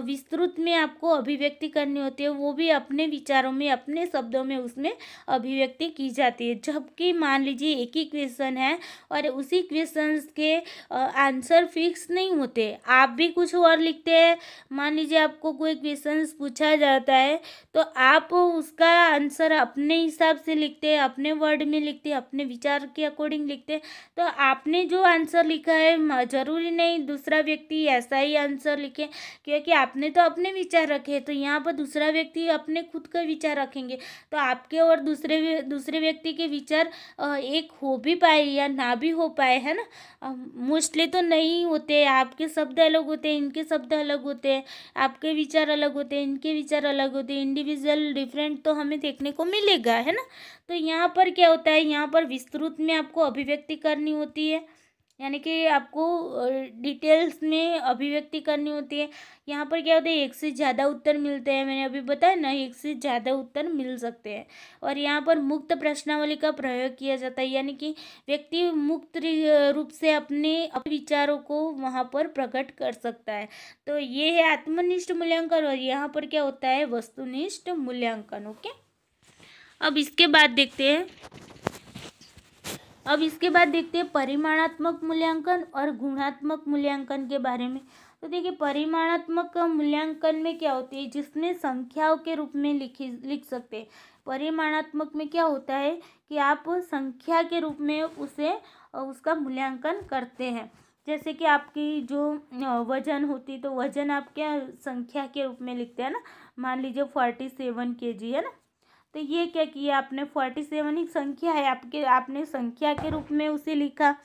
विस्तृत में आपको अभिव्यक्ति करनी होती है वो भी अपने विचारों में अपने शब्दों में उसमें अभिव्यक्ति की जाती है जबकि मान लीजिए एक ही क्वेश्चन है और उसी क्वेश्चन के आंसर फिक्स नहीं होते आप भी ही कुछ और लिखते हैं मान लीजिए आपको कोई क्वेश्चन पूछा जाता है तो आप उसका आंसर अपने हिसाब से लिखते हैं अपने वर्ड में लिखते हैं अपने विचार के अकॉर्डिंग लिखते हैं तो आपने जो आंसर लिखा है ज़रूरी नहीं दूसरा व्यक्ति ऐसा ही आंसर लिखे क्योंकि आपने तो अपने विचार रखे तो यहाँ पर दूसरा व्यक्ति अपने खुद का विचार रखेंगे तो आपके और दूसरे दूसरे व्यक्ति के विचार एक हो भी पाए या ना भी हो पाए है ना मोस्टली तो नहीं होते आपके शब्द अलग होते हैं इनके शब्द अलग होते हैं आपके विचार अलग होते हैं इनके विचार अलग होते हैं इंडिविजुअल डिफरेंट तो हमें देखने को मिलेगा है ना तो यहाँ पर क्या होता है यहाँ पर विस्तृत में आपको अभिव्यक्ति करनी होती है यानी कि आपको डिटेल्स में अभिव्यक्ति करनी होती है यहाँ पर क्या होता है एक से ज़्यादा उत्तर मिलते हैं मैंने अभी बताया ना एक से ज़्यादा उत्तर मिल सकते हैं और यहाँ पर मुक्त प्रश्नावली का प्रयोग किया जाता है यानी कि व्यक्ति मुक्त रूप से अपने विचारों को वहाँ पर प्रकट कर सकता है तो ये है आत्मनिष्ठ मूल्यांकन और यहाँ पर क्या होता है वस्तुनिष्ठ मूल्यांकन ओके अब इसके बाद देखते हैं अब इसके बाद देखते हैं परिमाणात्मक मूल्यांकन और गुणात्मक मूल्यांकन के बारे में तो देखिए परिमाणात्मक मूल्यांकन में क्या होती है जिसमें संख्याओं के रूप में लिखी लिख सकते हैं परिमाणात्मक में क्या होता है कि आप संख्या के रूप में उसे उसका मूल्यांकन करते हैं जैसे कि आपकी जो वजन होती तो वजन आप क्या संख्या के रूप में लिखते हैं ना मान लीजिए फोर्टी सेवन के जी है ना तो ये क्या किया आपने फोर्टी सेवन एक संख्या है आपके आपने संख्या के रूप में उसे लिखा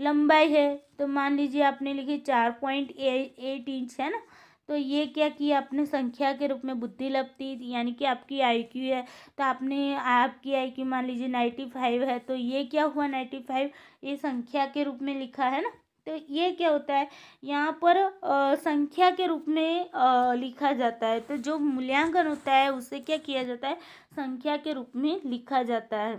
लंबाई है तो मान लीजिए आपने लिखी चार पॉइंट एट इंच है ना तो ये क्या किया आपने संख्या के रूप में बुद्धि लपती यानी कि आपकी आईक्यू है तो आपने आपकी आईक्यू मान लीजिए नाइन्टी फाइव है तो ये क्या हुआ नाइन्टी फाइव ये संख्या के रूप में लिखा है ना तो ये क्या होता है यहाँ पर आ, संख्या के रूप में आ, लिखा जाता है तो जो मूल्यांकन होता है उसे क्या किया जाता है संख्या के रूप में लिखा जाता है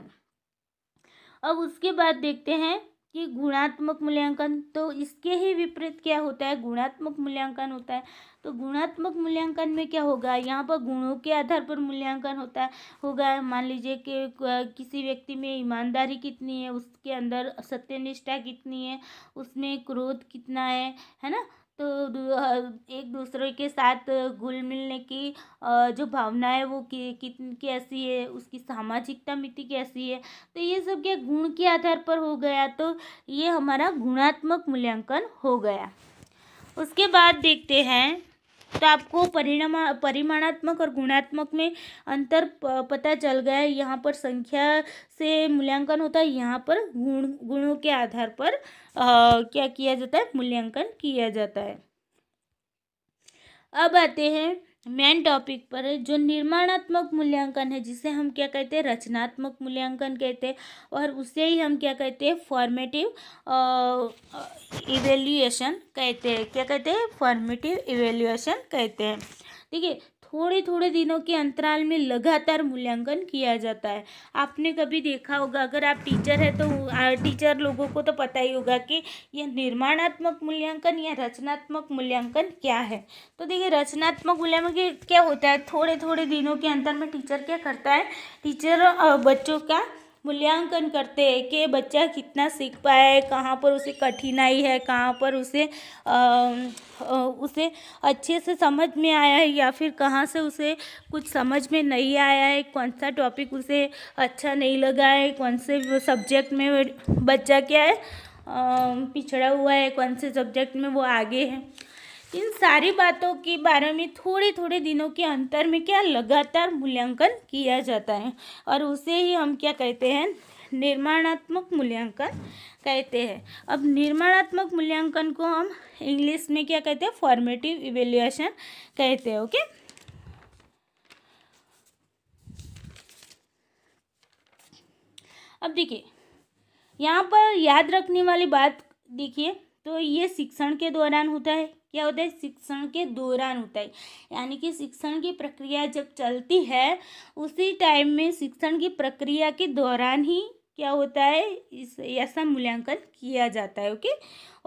अब उसके बाद देखते हैं कि गुणात्मक मूल्यांकन तो इसके ही विपरीत क्या होता है गुणात्मक मूल्यांकन होता है तो गुणात्मक मूल्यांकन में क्या होगा यहाँ पर गुणों के आधार पर मूल्यांकन होता है होगा मान लीजिए कि किसी व्यक्ति में ईमानदारी कितनी है उसके अंदर सत्यनिष्ठा कितनी है उसमें क्रोध कितना है है ना तो एक दूसरे के साथ घुल मिलने की जो भावना है वो कितनी कैसी है उसकी सामाजिकता मिति कैसी है तो ये सब क्या गुण के आधार पर हो गया तो ये हमारा गुणात्मक मूल्यांकन हो गया उसके बाद देखते हैं तो आपको परिणाम परिमाणात्मक और गुणात्मक में अंतर पता चल गया है यहाँ पर संख्या से मूल्यांकन होता है यहाँ पर गुण गुणों के आधार पर आ, क्या किया जाता है मूल्यांकन किया जाता है अब आते हैं मेन टॉपिक पर है जो निर्माणात्मक मूल्यांकन है जिसे हम क्या कहते हैं रचनात्मक मूल्यांकन कहते हैं और उसे ही हम क्या कहते हैं फॉर्मेटिव इवेल्यूएशन कहते हैं क्या कहते हैं फॉर्मेटिव इवेल्यूएशन कहते हैं ठीक है थोड़े थोड़े दिनों के अंतराल में लगातार मूल्यांकन किया जाता है आपने कभी देखा होगा अगर आप टीचर हैं तो टीचर लोगों को तो पता ही होगा कि यह निर्माणात्मक मूल्यांकन या रचनात्मक मूल्यांकन क्या है तो देखिए रचनात्मक मूल्यांकन क्या होता है थोड़े थोड़े दिनों के अंतर में टीचर क्या करता है टीचर बच्चों का मूल्यांकन करते हैं कि बच्चा कितना सीख पाए कहाँ पर उसे कठिनाई है कहाँ पर उसे आ, उसे अच्छे से समझ में आया है या फिर कहाँ से उसे कुछ समझ में नहीं आया है कौन सा टॉपिक उसे अच्छा नहीं लगा है कौन से सब्जेक्ट में बच्चा क्या है पिछड़ा हुआ है कौन से सब्जेक्ट में वो आगे है इन सारी बातों के बारे में थोड़े थोड़े दिनों के अंतर में क्या लगातार मूल्यांकन किया जाता है और उसे ही हम क्या कहते हैं निर्माणात्मक मूल्यांकन कहते हैं अब निर्माणात्मक मूल्यांकन को हम इंग्लिश में क्या कहते हैं फॉर्मेटिव इवेल्युएशन कहते हैं ओके अब देखिए यहाँ पर याद रखने वाली बात देखिए तो ये शिक्षण के दौरान होता है क्या होता है शिक्षण के दौरान होता है यानी कि शिक्षण की प्रक्रिया जब चलती है उसी टाइम में शिक्षण की प्रक्रिया के दौरान ही क्या होता है इस ऐसा मूल्यांकन किया जाता है ओके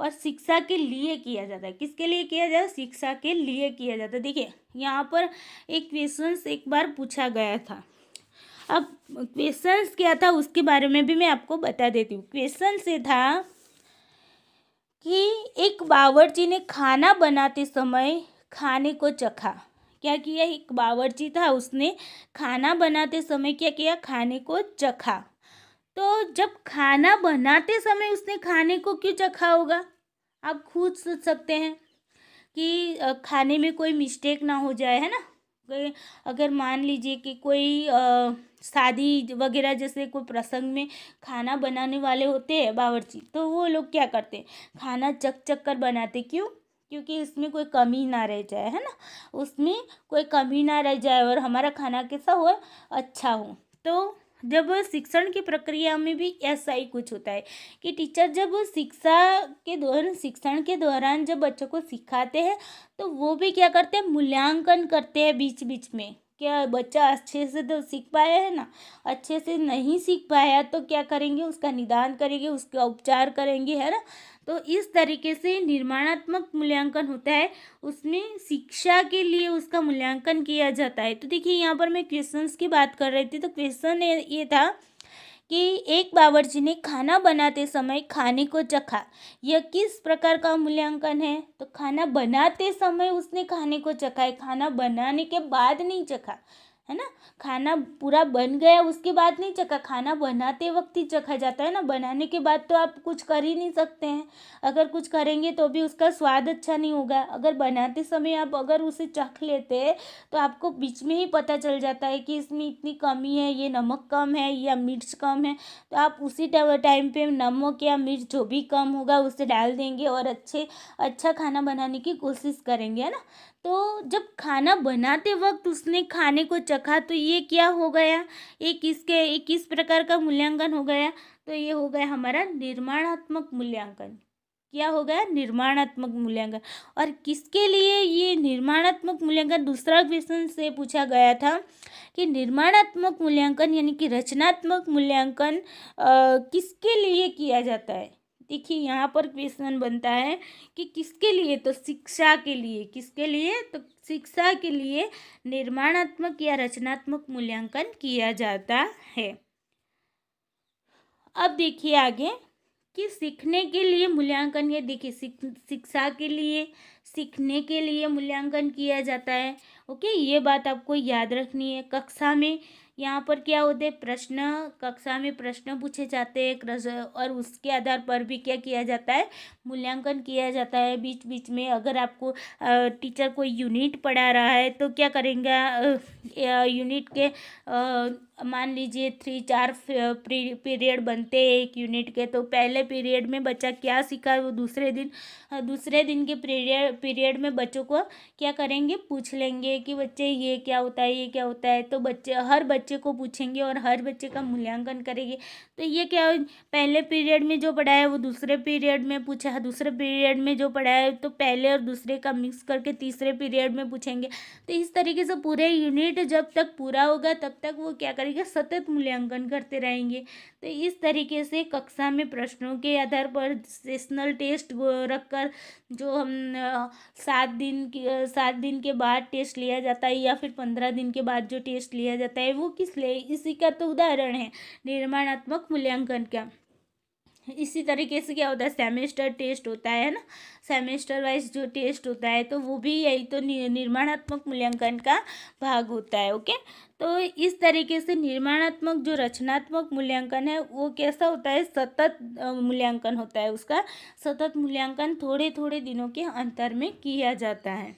और शिक्षा के लिए किया जाता है किसके लिए किया जाता है शिक्षा के लिए किया जाता है देखिए यहाँ पर एक क्वेश्चन एक बार पूछा गया था अब क्वेश्चन क्या था उसके बारे में भी मैं आपको बता देती हूँ क्वेश्चन से था कि एक बावर्ची ने खाना बनाते समय खाने को चखा क्या किया एक बावर्ची था उसने खाना बनाते समय क्या किया खाने को चखा तो जब खाना बनाते समय उसने खाने को क्यों चखा होगा आप खुद सोच सकते हैं कि खाने में कोई मिस्टेक ना हो जाए है ना अगर मान लीजिए कि कोई आ, शादी वगैरह जैसे कोई प्रसंग में खाना बनाने वाले होते हैं बावर्ची तो वो लोग क्या करते हैं खाना चक चक कर बनाते क्यों क्योंकि इसमें कोई कमी ना रह जाए है ना उसमें कोई कमी ना रह जाए और हमारा खाना कैसा हो अच्छा हो तो जब शिक्षण की प्रक्रिया में भी ऐसा ही कुछ होता है कि टीचर जब शिक्षा के दौरान शिक्षण के दौरान जब बच्चों को सिखाते हैं तो वो भी क्या करते हैं मूल्यांकन करते हैं बीच बीच में क्या बच्चा अच्छे से तो सीख पाया है ना अच्छे से नहीं सीख पाया तो क्या करेंगे उसका निदान करेंगे उसका उपचार करेंगे है ना तो इस तरीके से निर्माणात्मक मूल्यांकन होता है उसमें शिक्षा के लिए उसका मूल्यांकन किया जाता है तो देखिए यहाँ पर मैं क्वेश्चंस की बात कर रही थी तो क्वेश्चन ये था कि एक बावर्ची ने खाना बनाते समय खाने को चखा यह किस प्रकार का मूल्यांकन है तो खाना बनाते समय उसने खाने को चखा है खाना बनाने के बाद नहीं चखा है ना खाना पूरा बन गया उसके बाद नहीं चखा खाना बनाते वक्त ही चखा जाता है ना बनाने के बाद तो आप कुछ कर ही नहीं सकते हैं अगर कुछ करेंगे तो भी उसका स्वाद अच्छा नहीं होगा अगर बनाते समय आप अगर उसे चख लेते हैं तो आपको बीच में ही पता चल जाता है कि इसमें इतनी कमी है ये नमक कम है या मिर्च कम है तो आप उसी टाइम पर नमक या मिर्च जो भी कम होगा उसे डाल देंगे और अच्छे अच्छा खाना बनाने की कोशिश करेंगे है ना तो जब खाना बनाते वक्त उसने खाने को चखा तो ये क्या हो गया ये किसके ये किस प्रकार का मूल्यांकन हो गया तो ये हो गया हमारा निर्माणात्मक मूल्यांकन क्या हो गया निर्माणात्मक मूल्यांकन और किसके लिए ये निर्माणात्मक मूल्यांकन दूसरा क्वेश्चन से पूछा गया था कि निर्माणात्मक मूल्यांकन यानी कि रचनात्मक मूल्यांकन किसके लिए किया जाता है देखिए यहाँ पर क्वेश्चन बनता है कि किसके लिए तो शिक्षा के लिए किसके लिए तो शिक्षा के लिए निर्माणात्मक या रचनात्मक मूल्यांकन किया जाता है अब देखिए आगे कि सीखने के लिए मूल्यांकन ये देखिए शिक्षा के लिए सीखने के लिए मूल्यांकन किया जाता है ओके ये बात आपको याद रखनी है कक्षा में यहाँ पर क्या होते हैं प्रश्न कक्षा में प्रश्न पूछे जाते हैं और उसके आधार पर भी क्या किया जाता है मूल्यांकन किया जाता है बीच बीच में अगर आपको टीचर कोई यूनिट पढ़ा रहा है तो क्या करेंगे यूनिट के मान लीजिए थ्री चार पीरियड बनते हैं एक यूनिट के तो पहले पीरियड में बच्चा क्या सीखा वो दूसरे दिन दूसरे दिन के पीरियड पीरियड में बच्चों को क्या करेंगे पूछ लेंगे कि बच्चे ये क्या होता है ये क्या होता है तो बच्चे हर बच्चे को पूछेंगे और हर बच्चे का मूल्यांकन करेंगे तो ये क्या पहले पीरियड में जो पढ़ाया वो दूसरे पीरियड में पूछा दूसरे पीरियड में जो पढ़ाया तो पहले और दूसरे का मिक्स करके तीसरे पीरियड में पूछेंगे तो इस तरीके से पूरे यूनिट जब तक पूरा होगा तब तक वो क्या करें कार्य का सतत मूल्यांकन करते रहेंगे तो इस तरीके से कक्षा में प्रश्नों के आधार पर सेशनल टेस्ट रखकर जो हम सात दिन की सात दिन के बाद टेस्ट लिया जाता है या फिर पंद्रह दिन के बाद जो टेस्ट लिया जाता है वो किस लिए इसी का तो उदाहरण है निर्माणात्मक मूल्यांकन का इसी तरीके से क्या होता है सेमेस्टर टेस्ट होता है ना सेमेस्टर वाइज जो टेस्ट होता है तो वो भी यही तो निर्माणात्मक मूल्यांकन का भाग होता है ओके तो इस तरीके से निर्माणात्मक जो रचनात्मक मूल्यांकन है वो कैसा होता है सतत मूल्यांकन होता है उसका सतत मूल्यांकन थोड़े थोड़े दिनों के अंतर में किया जाता है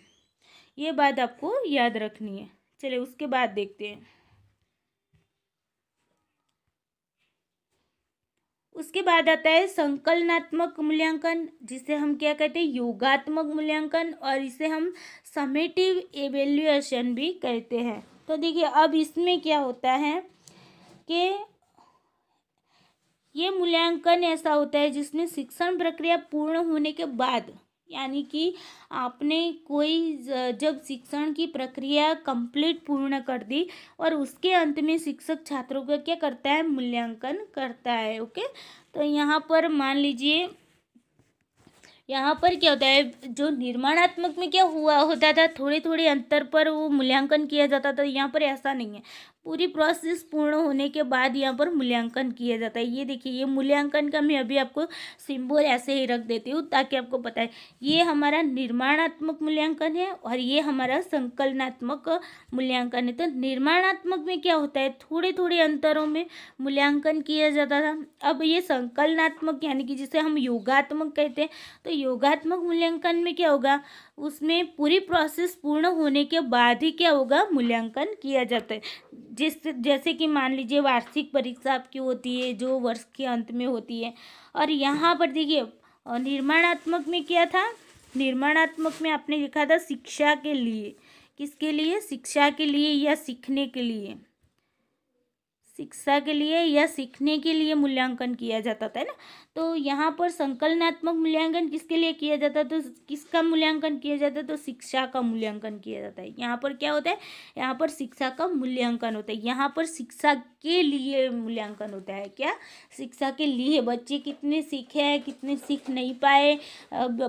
ये बात आपको याद रखनी है चलिए उसके बाद देखते हैं उसके बाद आता है संकलनात्मक मूल्यांकन जिसे हम क्या कहते हैं योगात्मक मूल्यांकन और इसे हम समेटिव एवेल्युएशन भी कहते हैं तो देखिए अब इसमें क्या होता है कि ये मूल्यांकन ऐसा होता है जिसमें शिक्षण प्रक्रिया पूर्ण होने के बाद यानी कि आपने कोई जब शिक्षण की प्रक्रिया कंप्लीट पूर्ण कर दी और उसके अंत में शिक्षक छात्रों का क्या करता है मूल्यांकन करता है ओके तो यहाँ पर मान लीजिए यहाँ पर क्या होता है जो निर्माणात्मक में क्या हुआ होता था थोड़े थोड़े अंतर पर वो मूल्यांकन किया जाता था यहाँ पर ऐसा नहीं है पूरी प्रोसेस पूर्ण होने के बाद यहाँ पर मूल्यांकन किया जाता है ये देखिए ये मूल्यांकन का मैं अभी आपको सिंबल ऐसे ही रख देती हूँ ताकि आपको पता है ये हमारा निर्माणात्मक मूल्यांकन है और ये हमारा संकलनात्मक मूल्यांकन है तो निर्माणात्मक में क्या होता है थोड़े थोड़े अंतरों में मूल्यांकन किया जाता था अब ये संकलनात्मक यानी कि जिसे हम योगात्मक कहते हैं तो योगात्मक मूल्यांकन में क्या होगा उसमें पूरी प्रोसेस पूर्ण होने के बाद ही क्या होगा मूल्यांकन किया जाता है जिस जैसे कि मान लीजिए वार्षिक परीक्षा आपकी होती है जो वर्ष के अंत में होती है और यहाँ पर देखिए निर्माणात्मक में क्या था निर्माणात्मक में आपने लिखा था शिक्षा के लिए किसके लिए शिक्षा के लिए या सीखने के लिए शिक्षा के लिए या सीखने के लिए मूल्यांकन किया जाता था ना तो यहाँ पर संकलनात्मक मूल्यांकन किसके लिए किया जाता है तो किसका मूल्यांकन किया जाता है तो शिक्षा का मूल्यांकन किया जाता है यहाँ पर क्या होता है यहाँ पर शिक्षा का मूल्यांकन होता है यहाँ पर शिक्षा के लिए मूल्यांकन होता है क्या शिक्षा के लिए बच्चे कितने सीखे हैं कितने सीख नहीं पाए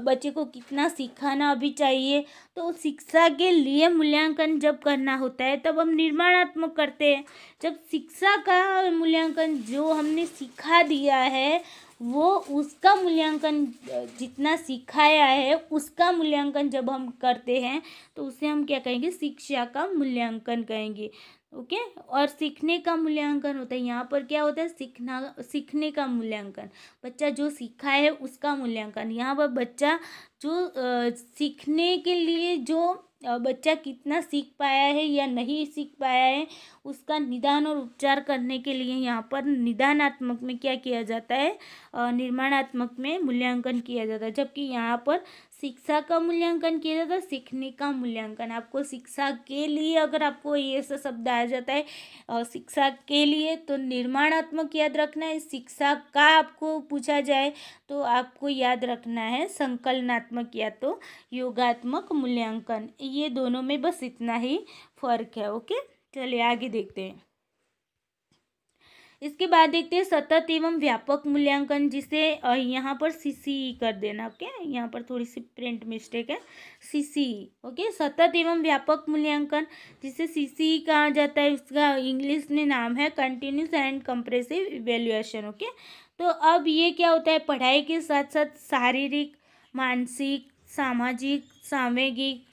बच्चे को कितना सिखाना अभी चाहिए तो शिक्षा के लिए मूल्यांकन जब करना होता है तब हम निर्माणात्मक करते हैं जब शिक्षा का मूल्यांकन जो हमने सिखा दिया है वो उसका मूल्यांकन जितना सिखाया है उसका मूल्यांकन जब हम करते हैं तो उसे हम क्या कहेंगे शिक्षा का मूल्यांकन कहेंगे ओके okay? और सीखने का मूल्यांकन होता है यहाँ पर क्या होता है सीखना सीखने का मूल्यांकन बच्चा जो सीखा है उसका मूल्यांकन यहाँ पर बच्चा जो आ, सीखने के लिए जो बच्चा कितना सीख पाया है या नहीं सीख पाया है उसका निदान और उपचार करने के लिए यहाँ पर निदानात्मक में क्या किया जाता है निर्माणात्मक में मूल्यांकन किया जाता है जबकि यहाँ पर शिक्षा का मूल्यांकन किया जाता है सीखने का मूल्यांकन आपको शिक्षा के लिए अगर आपको ये सब शब्द आ जाता है शिक्षा के लिए तो निर्माणात्मक याद रखना है शिक्षा का आपको पूछा जाए तो आपको याद रखना है संकलनात्मक या तो योगात्मक मूल्यांकन ये दोनों में बस इतना ही फर्क है ओके चलिए आगे देखते हैं इसके बाद देखते हैं सतत एवं व्यापक मूल्यांकन जिसे यहाँ पर सी e कर देना ओके यहाँ पर थोड़ी सी प्रिंट मिस्टेक है सी e, ओके सतत एवं व्यापक मूल्यांकन जिसे सी e कहा जाता है उसका इंग्लिश में नाम है continuous and compressive evaluation okay तो अब ये क्या होता है पढ़ाई के साथ साथ शारीरिक मानसिक सामाजिक सामयिक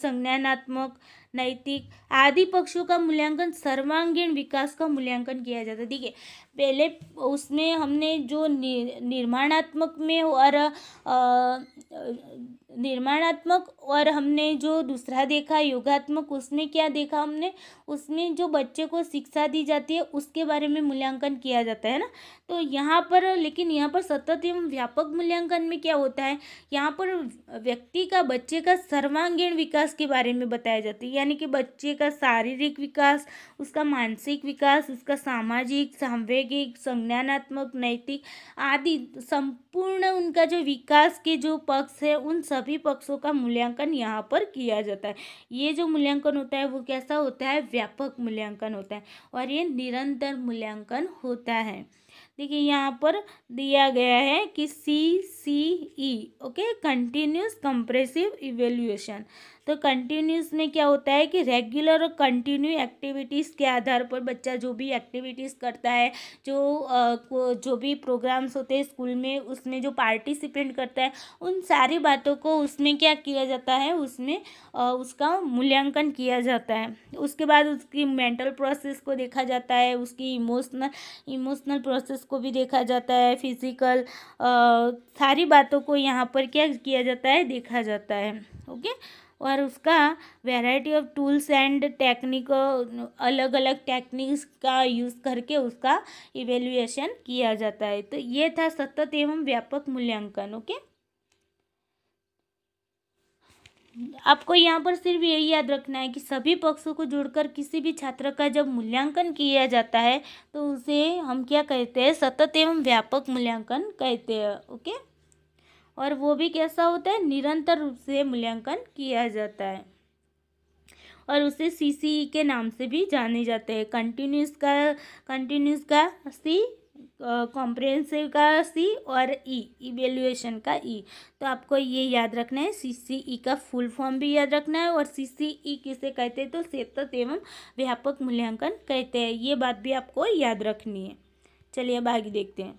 संज्ञानात्मक नैतिक आदि पक्षों का मूल्यांकन सर्वांगीण विकास का मूल्यांकन किया जाता है ठीक है पहले उसमें हमने जो निर्माणात्मक में और निर्माणात्मक और हमने जो दूसरा देखा योगात्मक उसमें क्या देखा हमने उसमें जो बच्चे को शिक्षा दी जाती है उसके बारे में मूल्यांकन किया जाता है ना तो यहाँ पर लेकिन यहाँ पर सतत एवं व्यापक मूल्यांकन में क्या होता है यहाँ पर व्यक्ति का बच्चे का सर्वांगीण विकास के बारे में बताया जाता है यानी कि बच्चे का शारीरिक विकास उसका मानसिक विकास उसका सामाजिक सांवेगिक संज्ञानात्मक नैतिक आदि संपूर्ण उनका जो विकास के जो पक्ष है उन सब सभी पक्षों का मूल्यांकन यहाँ पर किया जाता है ये जो मूल्यांकन होता है वो कैसा होता है व्यापक मूल्यांकन होता है और ये निरंतर मूल्यांकन होता है देखिए यहाँ पर दिया गया है कि C C E okay continuous compressive evaluation तो कंटिन्यूस में क्या होता है कि रेगुलर और कंटिन्यू एक्टिविटीज़ के आधार पर बच्चा जो भी एक्टिविटीज़ करता है जो जो भी प्रोग्राम्स होते हैं स्कूल में उसमें जो पार्टिसिपेंट करता है उन सारी बातों को उसमें क्या किया जाता है उसमें उसका मूल्यांकन किया जाता है उसके बाद उसकी मेंटल प्रोसेस को देखा जाता है उसकी इमोशनल इमोशनल प्रोसेस को भी देखा जाता है फिजिकल सारी बातों को यहाँ पर क्या किया जाता है देखा जाता है ओके और उसका variety of tools and technique अलग अलग टेक्निक्स का यूज़ करके उसका इवेल्युएशन किया जाता है तो ये था सतत एवं व्यापक मूल्यांकन ओके आपको यहाँ पर सिर्फ यही याद रखना है कि सभी पक्षों को जोड़कर किसी भी छात्र का जब मूल्यांकन किया जाता है तो उसे हम क्या कहते हैं सतत एवं व्यापक मूल्यांकन कहते हैं ओके और वो भी कैसा होता है निरंतर रूप से मूल्यांकन किया जाता है और उसे सी e के नाम से भी जाने जाते हैं कंटिन्यूस का कंटिन्यूस का सी कॉम्प्रेंसिव का सी और ई e, इवेल्युएशन का ई e। तो आपको ये याद रखना है सी सी ई का फुल फॉर्म भी याद रखना है और सी सी ई किसे कहते हैं तो सेतत एवं व्यापक मूल्यांकन कहते हैं ये बात भी आपको याद रखनी है चलिए अब आगे देखते हैं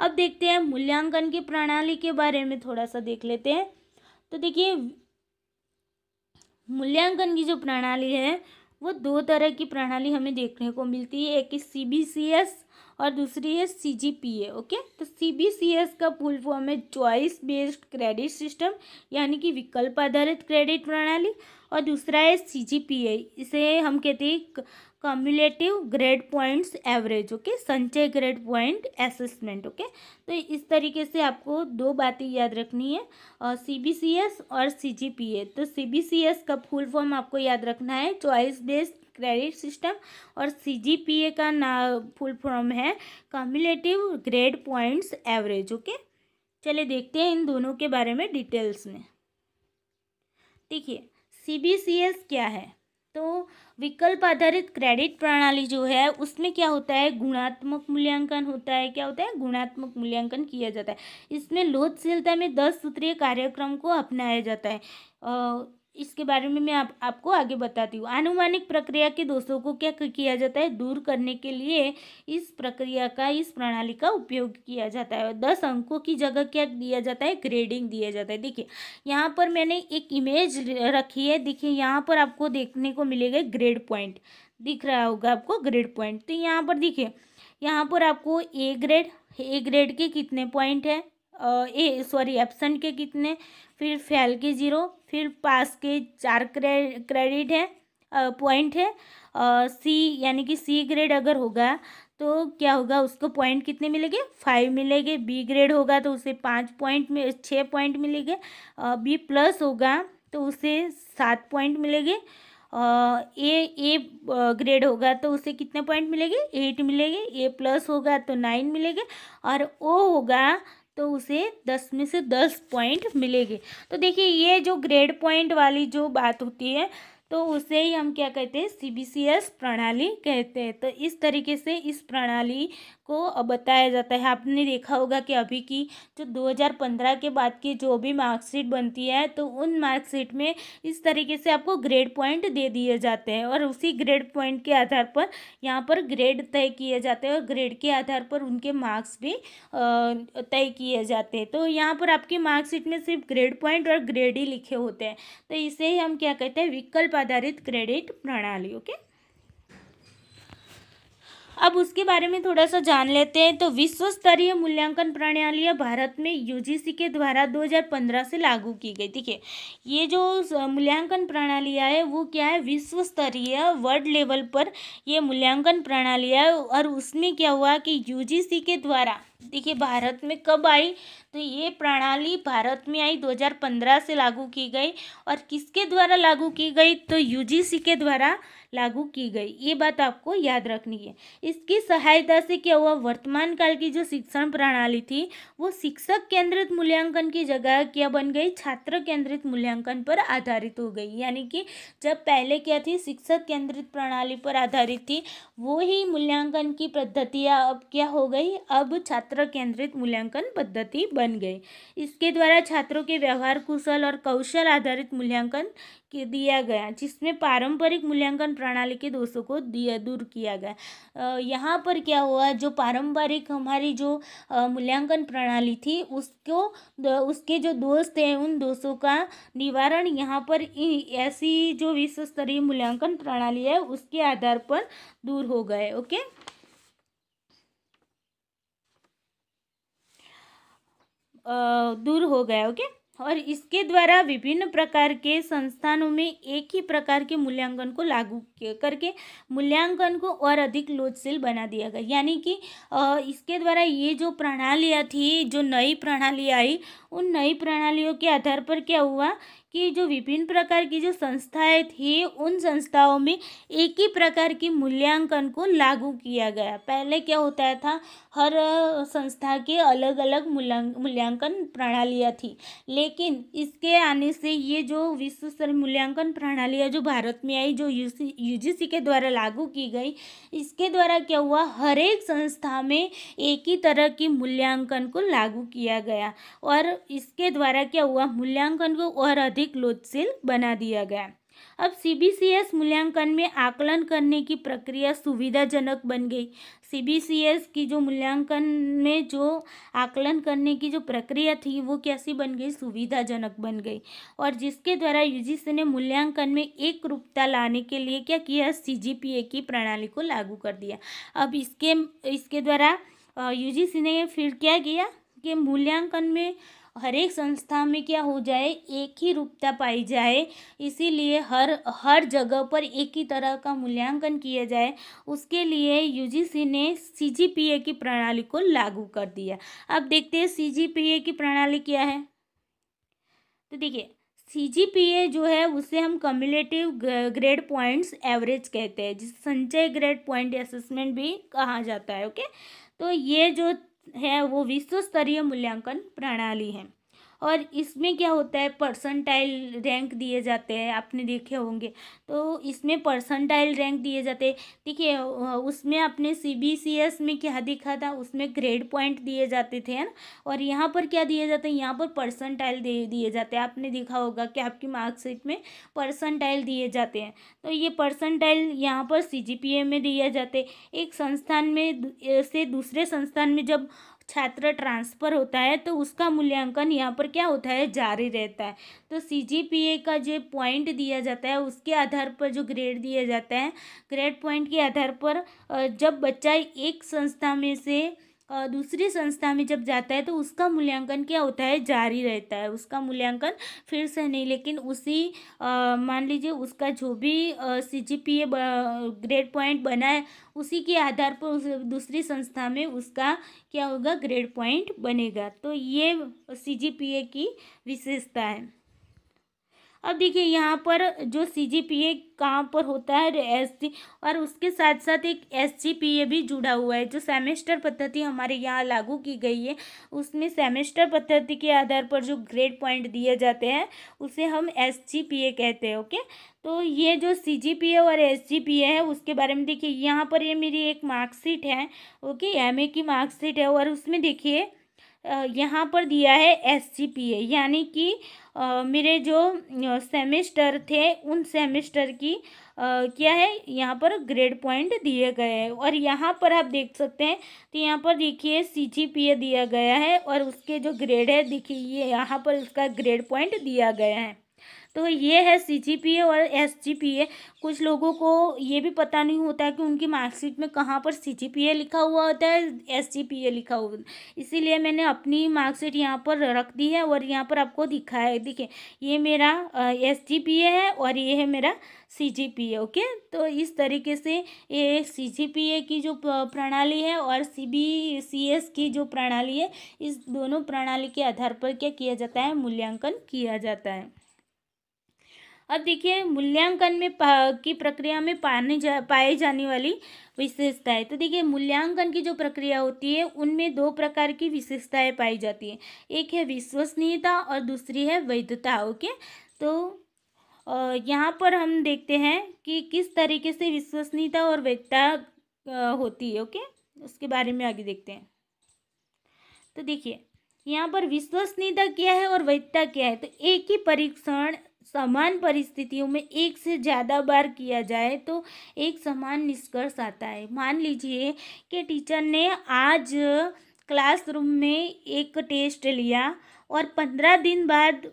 अब देखते हैं मूल्यांकन की प्रणाली के बारे में थोड़ा सा देख लेते हैं तो देखिए मूल्यांकन की जो प्रणाली है वो दो तरह की प्रणाली हमें देखने को मिलती है एक है सी बी सी एस और दूसरी तो है सी जी पी ए ओके तो सी बी सी एस का फुल फॉर्म है चॉइस बेस्ड क्रेडिट सिस्टम यानी कि विकल्प आधारित क्रेडिट प्रणाली और दूसरा है सी जी पी ए इसे हम कहते हैं cumulative grade points average okay संचय ग्रेड पॉइंट असेसमेंट ओके तो इस तरीके से आपको दो बातें याद रखनी है सी बी सी एस और सी जी पी ए तो सी बी सी एस का फुल फॉर्म आपको याद रखना है चॉइस बेस्ड क्रेडिट सिस्टम और सी जी पी ए का ना फुल फॉर्म है cumulative grade points average okay चलिए देखते हैं इन दोनों के बारे में डिटेल्स में देखिए सी बी सी एस क्या है तो विकल्प आधारित क्रेडिट प्रणाली जो है उसमें क्या होता है गुणात्मक मूल्यांकन होता है क्या होता है गुणात्मक मूल्यांकन किया जाता है इसमें लोधशीलता में दस सूत्रीय कार्यक्रम को अपनाया जाता है इसके बारे में मैं आप, आपको आगे बताती हूँ आनुमानिक प्रक्रिया के दोषों को क्या किया जाता है दूर करने के लिए इस प्रक्रिया का इस प्रणाली का उपयोग किया जाता है और दस अंकों की जगह क्या दिया जाता है ग्रेडिंग दिया जाता है देखिए यहाँ पर मैंने एक इमेज रखी है देखिए यहाँ पर आपको देखने को मिलेगा ग्रेड पॉइंट दिख रहा होगा आपको ग्रेड पॉइंट तो यहाँ पर देखिए यहाँ पर आपको ए ग्रेड ए ग्रेड के कितने पॉइंट है ए सॉरी एप्सेंट के कितने फिर फैल के ज़ीरो फिर पास के चार क्रेडिट है पॉइंट है और सी यानी कि सी ग्रेड अगर होगा तो क्या होगा उसको पॉइंट कितने मिलेंगे फाइव मिलेंगे बी ग्रेड होगा तो उसे पाँच पॉइंट में छः पॉइंट मिलेंगे बी प्लस होगा तो उसे सात पॉइंट मिलेंगे ए ए ग्रेड होगा तो उसे कितने पॉइंट मिलेंगे एट मिलेंगे ए प्लस होगा तो नाइन मिलेंगे और ओ होगा तो उसे दस में से दस पॉइंट मिलेंगे तो देखिए ये जो ग्रेड पॉइंट वाली जो बात होती है तो उसे ही हम क्या कहते हैं सी बी सी एस प्रणाली कहते हैं तो इस तरीके से इस प्रणाली को बताया जाता है आपने देखा होगा कि अभी की जो 2015 के बाद की जो भी मार्कशीट बनती है तो उन मार्कशीट में इस तरीके से आपको ग्रेड पॉइंट दे दिए जाते हैं और उसी ग्रेड पॉइंट के आधार पर यहाँ पर ग्रेड तय किए जाते हैं और ग्रेड के आधार पर उनके मार्क्स भी तय किए जाते हैं तो यहाँ पर आपकी मार्कशीट में सिर्फ ग्रेड पॉइंट और ग्रेड ही लिखे होते हैं तो इसे ही हम क्या कहते हैं विकल्प आधारित क्रेडिट प्रणाली ओके अब उसके बारे में थोड़ा सा जान लेते हैं तो विश्व स्तरीय मूल्यांकन प्रणाली भारत में यूजीसी के द्वारा 2015 से लागू की गई देखिए ये जो मूल्यांकन प्रणालियाँ है वो क्या है विश्व स्तरीय वर्ल्ड लेवल पर ये मूल्यांकन प्रणाली है और उसमें क्या हुआ कि यूजीसी के द्वारा देखिए भारत में कब आई तो ये प्रणाली भारत में आई 2015 से लागू की गई और किसके द्वारा लागू की गई तो यूजीसी के द्वारा लागू की गई ये बात आपको याद रखनी है इसकी सहायता से क्या हुआ वर्तमान काल की जो शिक्षण प्रणाली थी वो शिक्षक केंद्रित मूल्यांकन की जगह क्या बन गई छात्र केंद्रित मूल्यांकन पर आधारित हो गई यानी कि जब पहले क्या थी शिक्षक केंद्रित प्रणाली पर आधारित थी वो ही मूल्यांकन की पद्धतियाँ अब क्या हो गई अब छात्र केंद्रित मूल्यांकन पद्धति बन गई इसके द्वारा छात्रों के व्यवहार कुशल और कौशल आधारित मूल्यांकन के दिया गया जिसमें पारंपरिक मूल्यांकन प्रणाली के दोषों को दिया दूर किया गया यहाँ पर क्या हुआ जो पारंपरिक हमारी जो मूल्यांकन प्रणाली थी उसको उसके जो दोष थे उन दोषों का निवारण यहाँ पर ऐसी जो विश्व स्तरीय मूल्यांकन प्रणाली है उसके आधार पर दूर हो गए ओके दूर हो गया ओके और इसके द्वारा विभिन्न प्रकार के संस्थानों में एक ही प्रकार के मूल्यांकन को लागू करके मूल्यांकन को और अधिक लोचशील बना दिया गया यानी कि इसके द्वारा ये जो प्रणालियाँ थी जो नई प्रणाली आई उन नई प्रणालियों के आधार पर क्या हुआ कि जो विभिन्न प्रकार की जो संस्थाएं थी उन संस्थाओं में एक ही प्रकार की मूल्यांकन को लागू किया गया पहले क्या होता था हर संस्था के अलग अलग मूल्यांकन प्रणालियाँ थी लेकिन इसके आने से ये जो विश्व स्तर मूल्यांकन प्रणालियाँ जो भारत में आई जो यू सी के द्वारा लागू की गई इसके द्वारा क्या हुआ हर एक संस्था में एक ही तरह की मूल्यांकन को लागू किया गया और इसके द्वारा क्या हुआ मूल्यांकन को और अधिक लोधशील बना दिया गया अब सीबीसीएस मूल्यांकन में आकलन करने की प्रक्रिया सुविधाजनक बन गई सीबीसीएस की जो मूल्यांकन में जो आकलन करने की जो प्रक्रिया थी वो कैसी बन गई सुविधाजनक बन गई और जिसके द्वारा यूजीसी ने मूल्यांकन में एक रूपता लाने के लिए क्या किया सीजीपीए की प्रणाली को लागू कर दिया अब इसके इसके द्वारा सी ने फिर क्या किया कि मूल्यांकन में हर एक संस्था में क्या हो जाए एक ही रूपता पाई जाए इसीलिए हर हर जगह पर एक ही तरह का मूल्यांकन किया जाए उसके लिए यूजीसी ने सीजीपीए की प्रणाली को लागू कर दिया अब देखते हैं सीजीपीए की प्रणाली क्या है तो देखिए सीजीपीए जो है उसे हम कम्युलेटिव ग्रेड पॉइंट्स एवरेज कहते हैं जिसे संचय ग्रेड पॉइंट असेसमेंट भी कहा जाता है ओके तो ये जो है वो विश्व स्तरीय मूल्यांकन प्रणाली है और इसमें क्या होता है परसेंटाइल रैंक दिए जाते हैं आपने देखे होंगे तो इसमें परसेंटाइल रैंक दिए जाते हैं देखिए उसमें आपने सी में क्या दिखा था उसमें ग्रेड पॉइंट दिए जाते थे है ना और यहाँ पर क्या दिए जाते हैं यहाँ पर परसेंटाइल दे दिए जाते हैं आपने देखा होगा कि आपकी मार्कशीट में परसेंटाइल दिए जाते हैं तो ये परसेंटाइल यहाँ पर सी में दिए जाते एक संस्थान में से दूसरे संस्थान में जब छात्र ट्रांसफ़र होता है तो उसका मूल्यांकन यहाँ पर क्या होता है जारी रहता है तो सी का जो पॉइंट दिया जाता है उसके आधार पर जो ग्रेड दिया जाता है ग्रेड पॉइंट के आधार पर जब बच्चा एक संस्था में से दूसरी संस्था में जब जाता है तो उसका मूल्यांकन क्या होता है जारी रहता है उसका मूल्यांकन फिर से नहीं लेकिन उसी मान लीजिए उसका जो भी C G P A grade point बना है उसी के आधार पर उस दूसरी संस्था में उसका क्या होगा ग्रेड पॉइंट बनेगा तो ये सी जी पी ए की विशेषता है अब देखिए यहाँ पर जो सी जी पी ए कहाँ पर होता है एस सी और उसके साथ साथ एक एस जी पी ए भी जुड़ा हुआ है जो सेमेस्टर पद्धति हमारे यहाँ लागू की गई है उसमें सेमेस्टर पद्धति के आधार पर जो ग्रेड पॉइंट दिए जाते हैं उसे हम एस जी पी ए कहते हैं ओके तो ये जो सी जी पी ए और एस जी पी ए है उसके बारे में देखिए यहाँ पर ये मेरी एक मार्कशीट है ओके एम ए की मार्कशीट है और उसमें देखिए यहाँ पर दिया है एस जी पी ए यानी कि मेरे जो सेमेस्टर थे उन सेमेस्टर की क्या है यहाँ पर ग्रेड पॉइंट दिए गए हैं और यहाँ पर आप देख सकते हैं तो यहाँ पर देखिए सी जी पी ए दिया गया है और उसके जो ग्रेड है देखिए ये यहाँ पर उसका ग्रेड पॉइंट दिया गया है तो ये है सी और एस कुछ लोगों को ये भी पता नहीं होता है कि उनकी मार्कशीट में कहाँ पर सी लिखा हुआ होता है एस लिखा हुआ इसीलिए मैंने अपनी मार्कशीट यहाँ पर रख दी है और यहाँ पर आपको दिखा है देखिए ये मेरा एस है और ये है मेरा सी ओके तो इस तरीके से ये सी की जो प्रणाली है और सी बी सी एस की जो प्रणाली है इस दोनों प्रणाली के आधार पर क्या किया जाता है मूल्यांकन किया जाता है अब देखिए मूल्यांकन में की प्रक्रिया में पाने जा पाए जाने वाली विशेषताएं तो देखिए मूल्यांकन की जो प्रक्रिया होती है उनमें दो प्रकार की विशेषताएं पाई जाती हैं एक है विश्वसनीयता और दूसरी है वैधता ओके तो यहाँ पर हम देखते हैं कि किस तरीके से विश्वसनीयता और वैधता होती है ओके उसके बारे में आगे देखते हैं तो देखिए यहाँ पर विश्वसनीयता क्या है और वैधता क्या है तो एक ही परीक्षण समान परिस्थितियों में एक से ज़्यादा बार किया जाए तो एक समान निष्कर्ष आता है मान लीजिए कि टीचर ने आज क्लासरूम में एक टेस्ट लिया और पंद्रह दिन बाद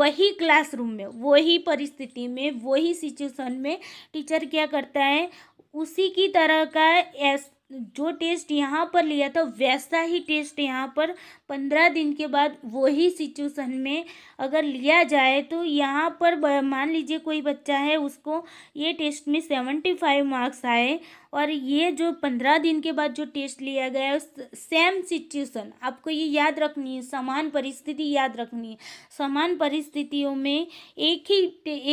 वही क्लासरूम में वही परिस्थिति में वही सिचुएशन में टीचर क्या करता है उसी की तरह का जो टेस्ट यहाँ पर लिया था वैसा ही टेस्ट यहाँ पर पंद्रह दिन के बाद वही सिचुएशन में अगर लिया जाए तो यहाँ पर मान लीजिए कोई बच्चा है उसको ये टेस्ट में सेवेंटी फाइव मार्क्स आए और ये जो पंद्रह दिन के बाद जो टेस्ट लिया गया है सेम सिचुएसन आपको ये याद रखनी है समान परिस्थिति याद रखनी है समान परिस्थितियों में एक ही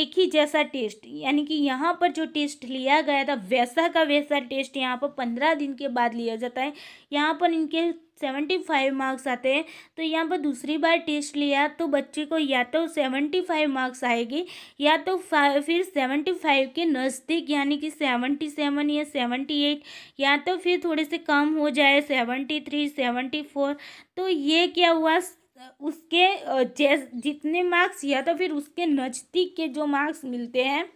एक ही जैसा टेस्ट यानी कि यहाँ पर जो टेस्ट लिया गया था वैसा का वैसा टेस्ट यहाँ पर पंद्रह दिन के बाद लिया जाता है यहाँ पर इनके सेवेंटी फाइव मार्क्स आते हैं तो यहाँ पर दूसरी बार टेस्ट लिया तो बच्चे को या तो सेवेंटी फाइव मार्क्स आएगी या तो फिर सेवेंटी फाइव के नज़दीक यानी कि सेवेंटी सेवन या सेवेंटी एट या तो फिर थोड़े से कम हो जाए सेवेंटी थ्री सेवेंटी फोर तो ये क्या हुआ उसके जैस जितने मार्क्स या तो फिर उसके नज़दीक के जो मार्क्स मिलते हैं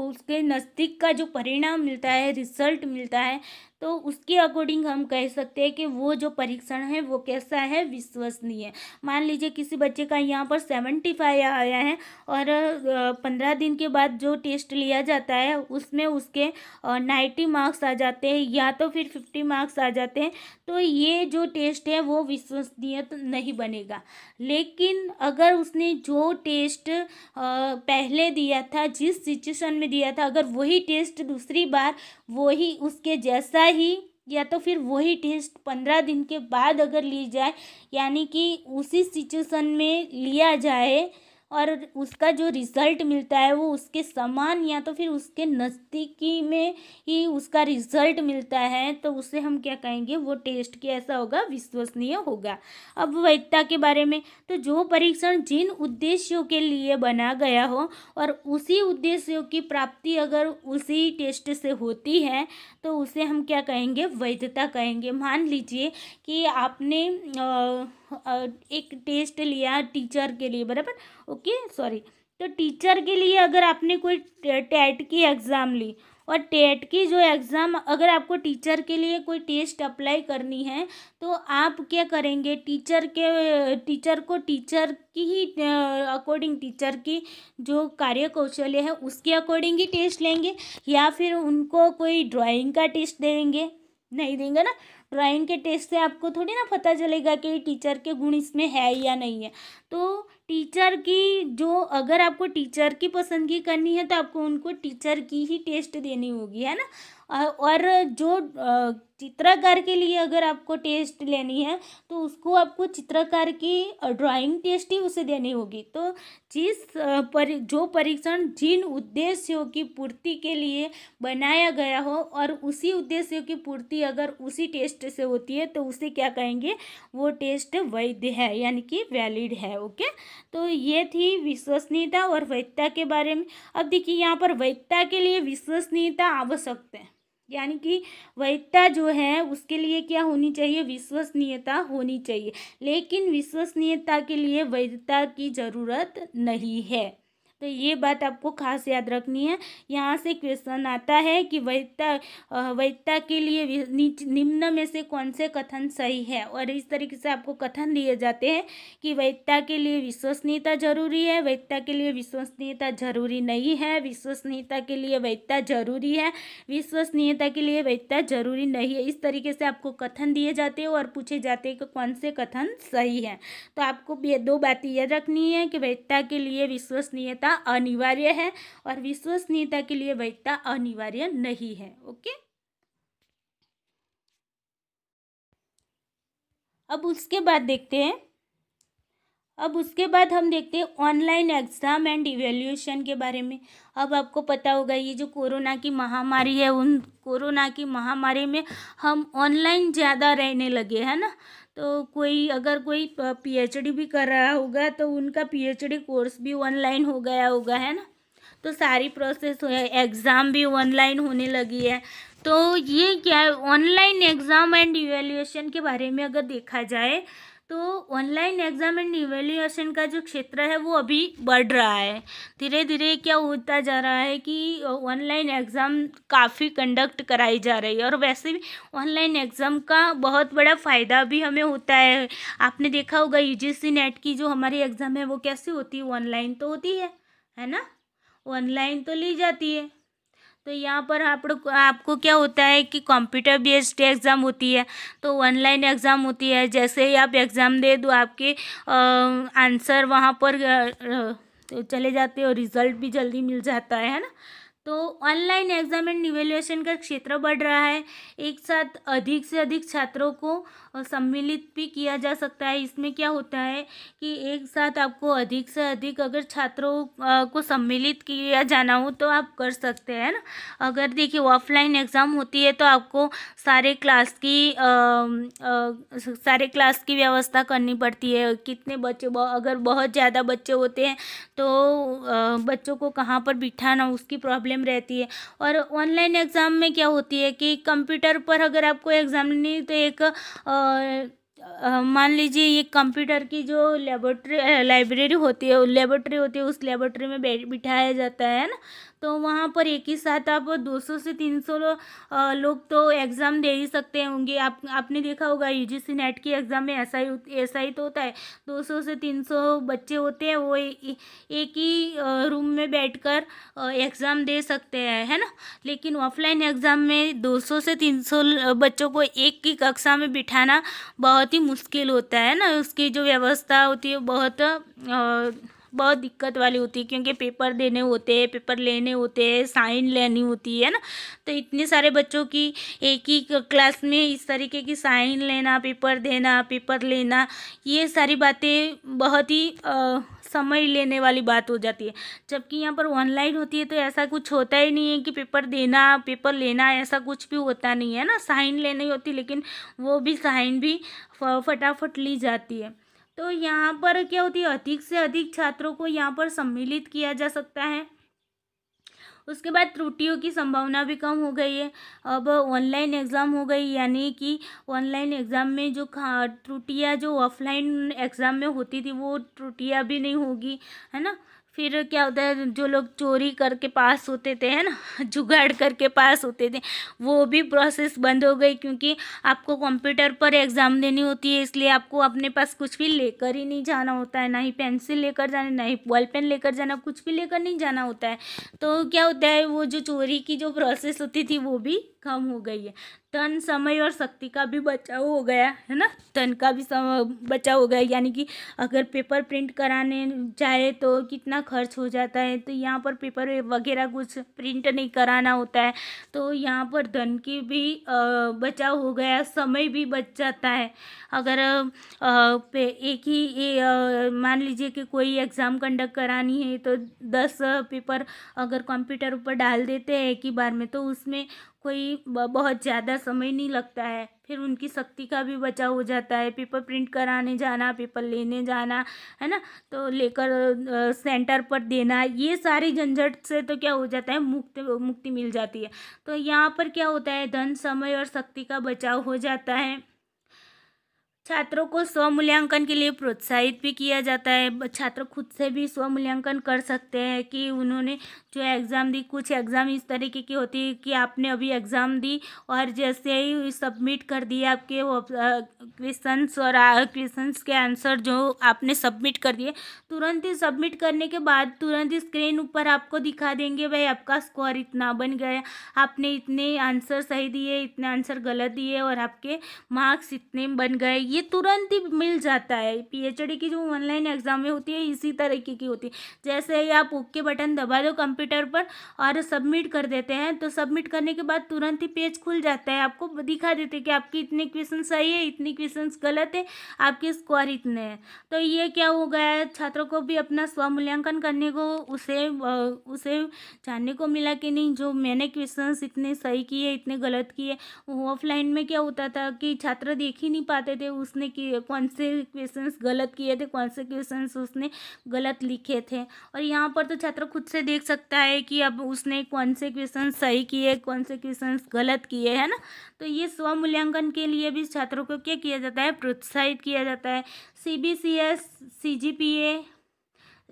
उसके नज़दीक का जो परिणाम मिलता है रिजल्ट मिलता है तो उसके अकॉर्डिंग हम कह सकते हैं कि वो जो परीक्षण है वो कैसा है विश्वसनीय मान लीजिए किसी बच्चे का यहाँ पर सेवेंटी फाइव आया है और पंद्रह दिन के बाद जो टेस्ट लिया जाता है उसमें उसके नाइन्टी मार्क्स आ जाते हैं या तो फिर फिफ्टी मार्क्स आ जाते हैं तो ये जो टेस्ट है वो विश्वसनीय तो नहीं बनेगा लेकिन अगर उसने जो टेस्ट पहले दिया था जिस सिचुएशन में दिया था अगर वही टेस्ट दूसरी बार वही उसके जैसा ही या तो फिर वही टेस्ट पंद्रह दिन के बाद अगर ली जाए यानी कि उसी सिचुएशन में लिया जाए और उसका जो रिज़ल्ट मिलता है वो उसके समान या तो फिर उसके नज़दीकी में ही उसका रिज़ल्ट मिलता है तो उसे हम क्या कहेंगे वो टेस्ट कैसा होगा विश्वसनीय होगा अब वैधता के बारे में तो जो परीक्षण जिन उद्देश्यों के लिए बना गया हो और उसी उद्देश्यों की प्राप्ति अगर उसी टेस्ट से होती है तो उसे हम क्या कहेंगे वैधता कहेंगे मान लीजिए कि आपने आ, एक टेस्ट लिया टीचर के लिए बराबर ओके सॉरी तो टीचर के लिए अगर आपने कोई टेट की एग्ज़ाम ली और टेट की जो एग्ज़ाम अगर आपको टीचर के लिए कोई टेस्ट अप्लाई करनी है तो आप क्या करेंगे टीचर के टीचर को टीचर की ही अकॉर्डिंग टीचर की जो कार्य कौशल्य है उसके अकॉर्डिंग ही टेस्ट लेंगे या फिर उनको कोई ड्राइंग का टेस्ट देंगे नहीं देंगे ना ड्राइंग के टेस्ट से आपको थोड़ी ना पता चलेगा कि टीचर के गुण इसमें है या नहीं है तो टीचर की जो अगर आपको टीचर की पसंदगी करनी है तो आपको उनको टीचर की ही टेस्ट देनी होगी है ना और जो चित्रकार के लिए अगर आपको टेस्ट लेनी है तो उसको आपको चित्रकार की ड्राइंग टेस्ट ही उसे देनी होगी तो जिस पर जो परीक्षण जिन उद्देश्यों की पूर्ति के लिए बनाया गया हो और उसी उद्देश्यों की पूर्ति अगर उसी टेस्ट से होती है तो उसे क्या कहेंगे वो टेस्ट वैध है यानी कि वैलिड है ओके तो ये थी विश्वसनीयता और वैधता के बारे में अब देखिए यहाँ पर वैधता के लिए विश्वसनीयता आवश्यकता है यानी कि वैधता जो है उसके लिए क्या होनी चाहिए विश्वसनीयता होनी चाहिए लेकिन विश्वसनीयता के लिए वैधता की ज़रूरत नहीं है तो ये बात आपको खास याद रखनी है यहाँ से क्वेश्चन आता है कि वैधता वैधता के लिए निम्न में से कौन से कथन सही है और इस तरीके से आपको कथन दिए जाते हैं कि वैधता के लिए विश्वसनीयता जरूरी है वैधता के लिए विश्वसनीयता जरूरी नहीं है विश्वसनीयता के लिए वैधता जरूरी है विश्वसनीयता के लिए वैधता जरूरी नहीं है इस तरीके से आपको कथन दिए जाते हैं और पूछे जाते हैं कि कौन से कथन सही है तो आपको ये दो बातें यह रखनी है कि वैधता के लिए विश्वसनीयता वैधता अनिवार्य है और विश्वसनीयता के लिए वैधता अनिवार्य नहीं है ओके अब उसके बाद देखते हैं अब उसके बाद हम देखते हैं ऑनलाइन एग्ज़ाम एंड इवेल्यूशन के बारे में अब आपको पता होगा ये जो कोरोना की महामारी है उन कोरोना की महामारी में हम ऑनलाइन ज़्यादा रहने लगे है ना तो कोई अगर कोई पीएचडी भी कर रहा होगा तो उनका पीएचडी कोर्स भी ऑनलाइन हो गया होगा है ना तो सारी प्रोसेस हो एग्ज़ाम भी ऑनलाइन होने लगी है तो ये क्या है ऑनलाइन एग्ज़ाम एंड इवेल्यूएशन के बारे में अगर देखा जाए तो ऑनलाइन एग्ज़ाम एंड इवेल्यूएशन का जो क्षेत्र है वो अभी बढ़ रहा है धीरे धीरे क्या होता जा रहा है कि ऑनलाइन एग्ज़ाम काफ़ी कंडक्ट कराई जा रही है और वैसे भी ऑनलाइन एग्ज़ाम का बहुत बड़ा फ़ायदा भी हमें होता है आपने देखा होगा यू e नेट की जो हमारी एग्ज़ाम है वो कैसी होती है ऑनलाइन तो होती है है ना ऑनलाइन तो ली जाती है तो यहाँ पर आप लोग आपको क्या होता है कि कंप्यूटर बेस्ड एग्ज़ाम होती है तो ऑनलाइन एग्ज़ाम होती है जैसे ही आप एग्ज़ाम दे दो आपके आंसर वहाँ पर तो चले जाते और रिज़ल्ट भी जल्दी मिल जाता है ना तो ऑनलाइन एग्जाम एंड इवेल्युएशन का क्षेत्र बढ़ रहा है एक साथ अधिक से अधिक छात्रों को और सम्मिलित भी किया जा सकता है इसमें क्या होता है कि एक साथ आपको अधिक से अधिक अगर छात्रों को सम्मिलित किया जाना हो तो आप कर सकते हैं ना अगर देखिए ऑफलाइन एग्ज़ाम होती है तो आपको सारे क्लास की आ, आ, सारे क्लास की व्यवस्था करनी पड़ती है कितने बच्चे अगर बहुत ज़्यादा बच्चे होते हैं तो आ, बच्चों को कहाँ पर बिठाना उसकी प्रॉब्लम रहती है और ऑनलाइन एग्ज़ाम में क्या होती है कि कंप्यूटर पर अगर आपको एग्ज़ाम नहीं तो एक आ, और मान लीजिए ये कंप्यूटर की जो लेबोरेटरी लाइब्रेरी होती है लेबोरेटरी होती है उस लेबोरेटरी में बैठ बिठाया जाता है ना तो वहाँ पर एक ही साथ आप 200 से 300 लो, लोग तो एग्ज़ाम दे ही सकते होंगे आप आपने देखा होगा यूजीसी नेट की एग्ज़ाम में ऐसा ही ऐसा ही तो होता है 200 से 300 बच्चे होते हैं वो ए, एक ही रूम में बैठकर एग्ज़ाम दे सकते हैं है ना लेकिन ऑफलाइन एग्ज़ाम में 200 से 300 बच्चों को एक ही कक्षा में बिठाना बहुत ही मुश्किल होता है ना उसकी जो व्यवस्था होती है बहुत आ, बहुत दिक्कत वाली होती है क्योंकि पेपर देने होते हैं पेपर लेने होते हैं साइन लेनी होती है ना तो इतने सारे बच्चों की एक ही क्लास में इस तरीके की साइन लेना पेपर देना पेपर लेना ये सारी बातें बहुत ही आ, समय लेने वाली बात हो जाती है जबकि यहाँ पर ऑनलाइन होती है तो ऐसा कुछ होता ही नहीं है कि पेपर देना पेपर लेना ऐसा कुछ भी होता नहीं है ना साइन लेनी होती लेकिन वो भी साइन भी फटाफट ली जाती है तो यहाँ पर क्या होती है अधिक से अधिक छात्रों को यहाँ पर सम्मिलित किया जा सकता है उसके बाद त्रुटियों की संभावना भी कम हो गई है अब ऑनलाइन एग्ज़ाम हो गई यानी कि ऑनलाइन एग्ज़ाम में जो खा त्रुटियाँ जो ऑफलाइन एग्ज़ाम में होती थी वो त्रुटियाँ भी नहीं होगी है ना फिर क्या होता है जो लोग चोरी करके पास होते थे है ना जुगाड़ करके पास होते थे वो भी प्रोसेस बंद हो गई क्योंकि आपको कंप्यूटर पर एग्ज़ाम देनी होती है इसलिए आपको अपने पास कुछ भी लेकर ही नहीं जाना होता है ना ही पेंसिल लेकर जाना ना ही बॉल पेन लेकर जाना कुछ भी लेकर नहीं जाना होता है तो क्या होता है वो जो चोरी की जो प्रोसेस होती थी वो भी कम हो गई है तन समय और शक्ति का भी बचाव हो गया है ना तन का भी समय बचाव हो गया यानी कि अगर पेपर प्रिंट कराने जाए तो कितना खर्च हो जाता है तो यहाँ पर पेपर वगैरह कुछ प्रिंट नहीं कराना होता है तो यहाँ पर धन की भी बचाव हो गया समय भी बच जाता है अगर एक ही मान लीजिए कि कोई एग्ज़ाम कंडक्ट करानी है तो दस पेपर अगर कंप्यूटर ऊपर डाल देते हैं एक ही बार में तो उसमें कोई बहुत ज़्यादा समय नहीं लगता है फिर उनकी शक्ति का भी बचाव हो जाता है पेपर प्रिंट कराने जाना पेपर लेने जाना है ना तो लेकर सेंटर पर देना ये सारी झंझट से तो क्या हो जाता है मुक्त मुक्ति मिल जाती है तो यहाँ पर क्या होता है धन समय और शक्ति का बचाव हो जाता है छात्रों को स्व मूल्यांकन के लिए प्रोत्साहित भी किया जाता है छात्र खुद से भी स्व मूल्यांकन कर सकते हैं कि उन्होंने जो एग्ज़ाम दी कुछ एग्ज़ाम इस तरीके की होती है कि आपने अभी एग्ज़ाम दी और जैसे ही सबमिट कर दिए आपके क्वेश्चंस और क्वेश्चंस के आंसर जो आपने सबमिट कर दिए तुरंत ही सबमिट करने के बाद तुरंत ही स्क्रीन ऊपर आपको दिखा देंगे भाई आपका स्कोर इतना बन गया आपने इतने आंसर सही दिए इतने आंसर गलत दिए और आपके मार्क्स इतने बन गए ये तुरंत ही मिल जाता है पीएचडी की जो ऑनलाइन एग्जाम में होती है इसी तरीके की होती है जैसे ही आप ओके बटन दबा दो कंप्यूटर पर और सबमिट कर देते हैं तो सबमिट करने के बाद तुरंत ही पेज खुल जाता है आपको दिखा देते हैं कि आपकी इतने क्वेश्चन सही है इतने क्वेश्चन गलत है आपके स्कोर इतने हैं तो ये क्या हो गया है छात्रों को भी अपना स्वमूल्यांकन करने को उसे उसे जानने को मिला कि नहीं जो मैंने क्वेश्चन इतने सही किए इतने गलत किए ऑफलाइन में क्या होता था कि छात्र देख ही नहीं पाते थे उसने किए कौन से क्वेश्चन गलत किए थे कौन से क्वेश्चन उसने गलत लिखे थे और यहाँ पर तो छात्र खुद से देख सकता है कि अब उसने कौन से क्वेश्चन सही किए कौन से क्वेश्चन गलत किए है ना तो ये स्व मूल्यांकन के लिए भी छात्रों को क्या किया जाता है प्रोत्साहित किया जाता है C B C S C G P A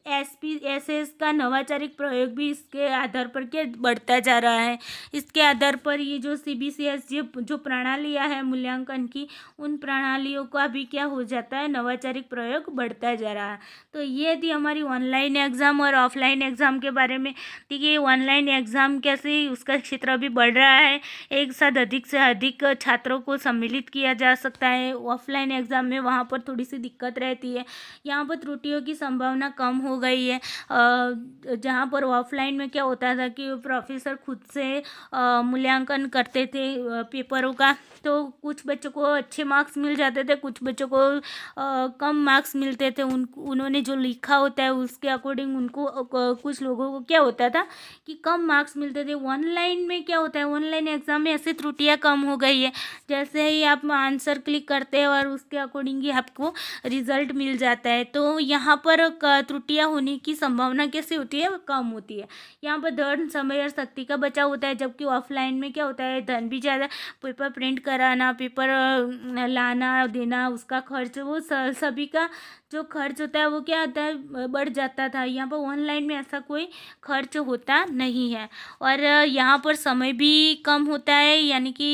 S P S S का नवाचारिक प्रयोग भी इसके आधार पर क्या बढ़ता जा रहा है इसके आधार पर ये जो सी बी सी एस जो प्रणालियाँ हैं मूल्यांकन की उन प्रणालियों का भी क्या हो जाता है नवाचारिक प्रयोग बढ़ता जा रहा है तो ये थी हमारी ऑनलाइन एग्ज़ाम और ऑफलाइन एग्ज़ाम के बारे में देखिए ऑनलाइन एग्ज़ाम कैसे उसका क्षेत्र भी बढ़ रहा है एक साथ अधिक से अधिक छात्रों को सम्मिलित किया जा सकता है ऑफलाइन एग्ज़ाम में वहाँ पर थोड़ी सी दिक्कत रहती है यहाँ पर त्रुटियों की संभावना कम हो हो गई है जहाँ पर ऑफलाइन में क्या होता था कि प्रोफेसर खुद से मूल्यांकन करते थे पेपरों का तो कुछ बच्चों को अच्छे मार्क्स मिल जाते थे कुछ बच्चों को आ, कम मार्क्स मिलते थे उन उन्होंने जो लिखा होता है उसके अकॉर्डिंग उनको कुछ लोगों को क्या होता था कि कम मार्क्स मिलते थे ऑनलाइन में क्या होता है ऑनलाइन एग्ज़ाम में ऐसी त्रुटियाँ कम हो गई है जैसे ही आप आंसर क्लिक करते हैं और उसके अकॉर्डिंग ही आपको रिजल्ट मिल जाता है तो यहाँ पर त्रुटियाँ होने की संभावना कैसे होती है कम होती है यहाँ पर धन समय और शक्ति का बचाव होता है जबकि ऑफलाइन में क्या होता है धन भी ज़्यादा पेपर प्रिंट कराना पेपर लाना देना उसका खर्च वो सभी का जो खर्च होता है वो क्या आता है बढ़ जाता था यहाँ पर ऑनलाइन में ऐसा कोई खर्च होता नहीं है और यहाँ पर समय भी कम होता है यानी कि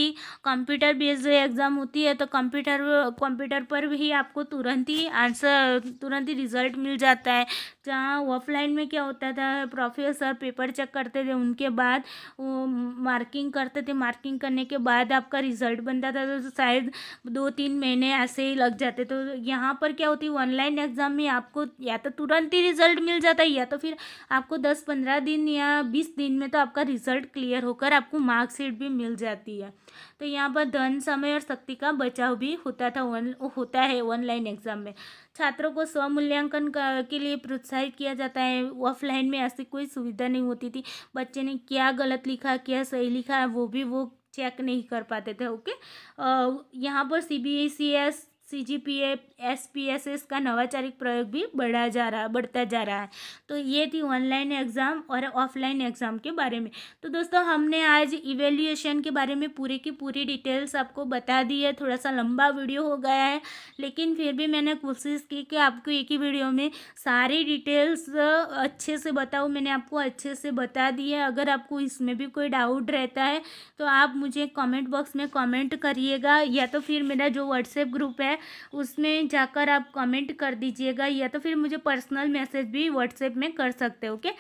कंप्यूटर बेस्ड एग्ज़ाम होती है तो कंप्यूटर कंप्यूटर पर भी आपको तुरंत ही आंसर तुरंत ही रिजल्ट मिल जाता है जहाँ ऑफलाइन में क्या होता था प्रोफेसर पेपर चेक करते थे उनके बाद वो मार्किंग करते थे मार्किंग करने के बाद आपका रिजल्ट बनता था तो शायद दो तीन महीने ऐसे ही लग जाते तो यहाँ पर क्या होती ऑनलाइन ऑनलाइन एग्ज़ाम में आपको या तो तुरंत ही रिजल्ट मिल जाता है या तो फिर आपको दस पंद्रह दिन या बीस दिन में तो आपका रिजल्ट क्लियर होकर आपको मार्कशीट भी मिल जाती है तो यहाँ पर धन समय और शक्ति का बचाव भी होता था वन, होता है ऑनलाइन एग्ज़ाम में छात्रों को स्वमूल्यांकन के लिए प्रोत्साहित किया जाता है ऑफलाइन में ऐसी कोई सुविधा नहीं होती थी बच्चे ने क्या गलत लिखा क्या सही लिखा वो भी वो चेक नहीं कर पाते थे ओके यहाँ पर C B S C G P S P S S का नवाचारिक प्रयोग भी बढ़ा जा रहा बढ़ता जा रहा है तो ये थी ऑनलाइन एग्ज़ाम और ऑफलाइन एग्ज़ाम के बारे में तो दोस्तों हमने आज इवेल्यूएशन के बारे में पूरी की पूरी डिटेल्स आपको बता दी है थोड़ा सा लंबा वीडियो हो गया है लेकिन फिर भी मैंने कोशिश की कि आपको एक ही वीडियो में सारी डिटेल्स अच्छे से बताऊँ मैंने आपको अच्छे से बता दी है अगर आपको इसमें भी कोई डाउट रहता है तो आप मुझे कॉमेंट बॉक्स में कॉमेंट करिएगा या तो फिर मेरा जो व्हाट्सएप ग्रुप है उसमें जाकर आप कमेंट कर दीजिएगा या तो फिर मुझे पर्सनल मैसेज भी व्हाट्सएप में कर सकते हो ओके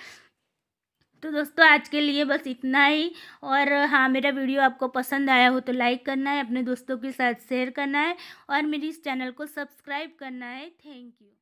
तो दोस्तों आज के लिए बस इतना ही और हाँ मेरा वीडियो आपको पसंद आया हो तो लाइक करना है अपने दोस्तों के साथ शेयर करना है और मेरी इस चैनल को सब्सक्राइब करना है थैंक यू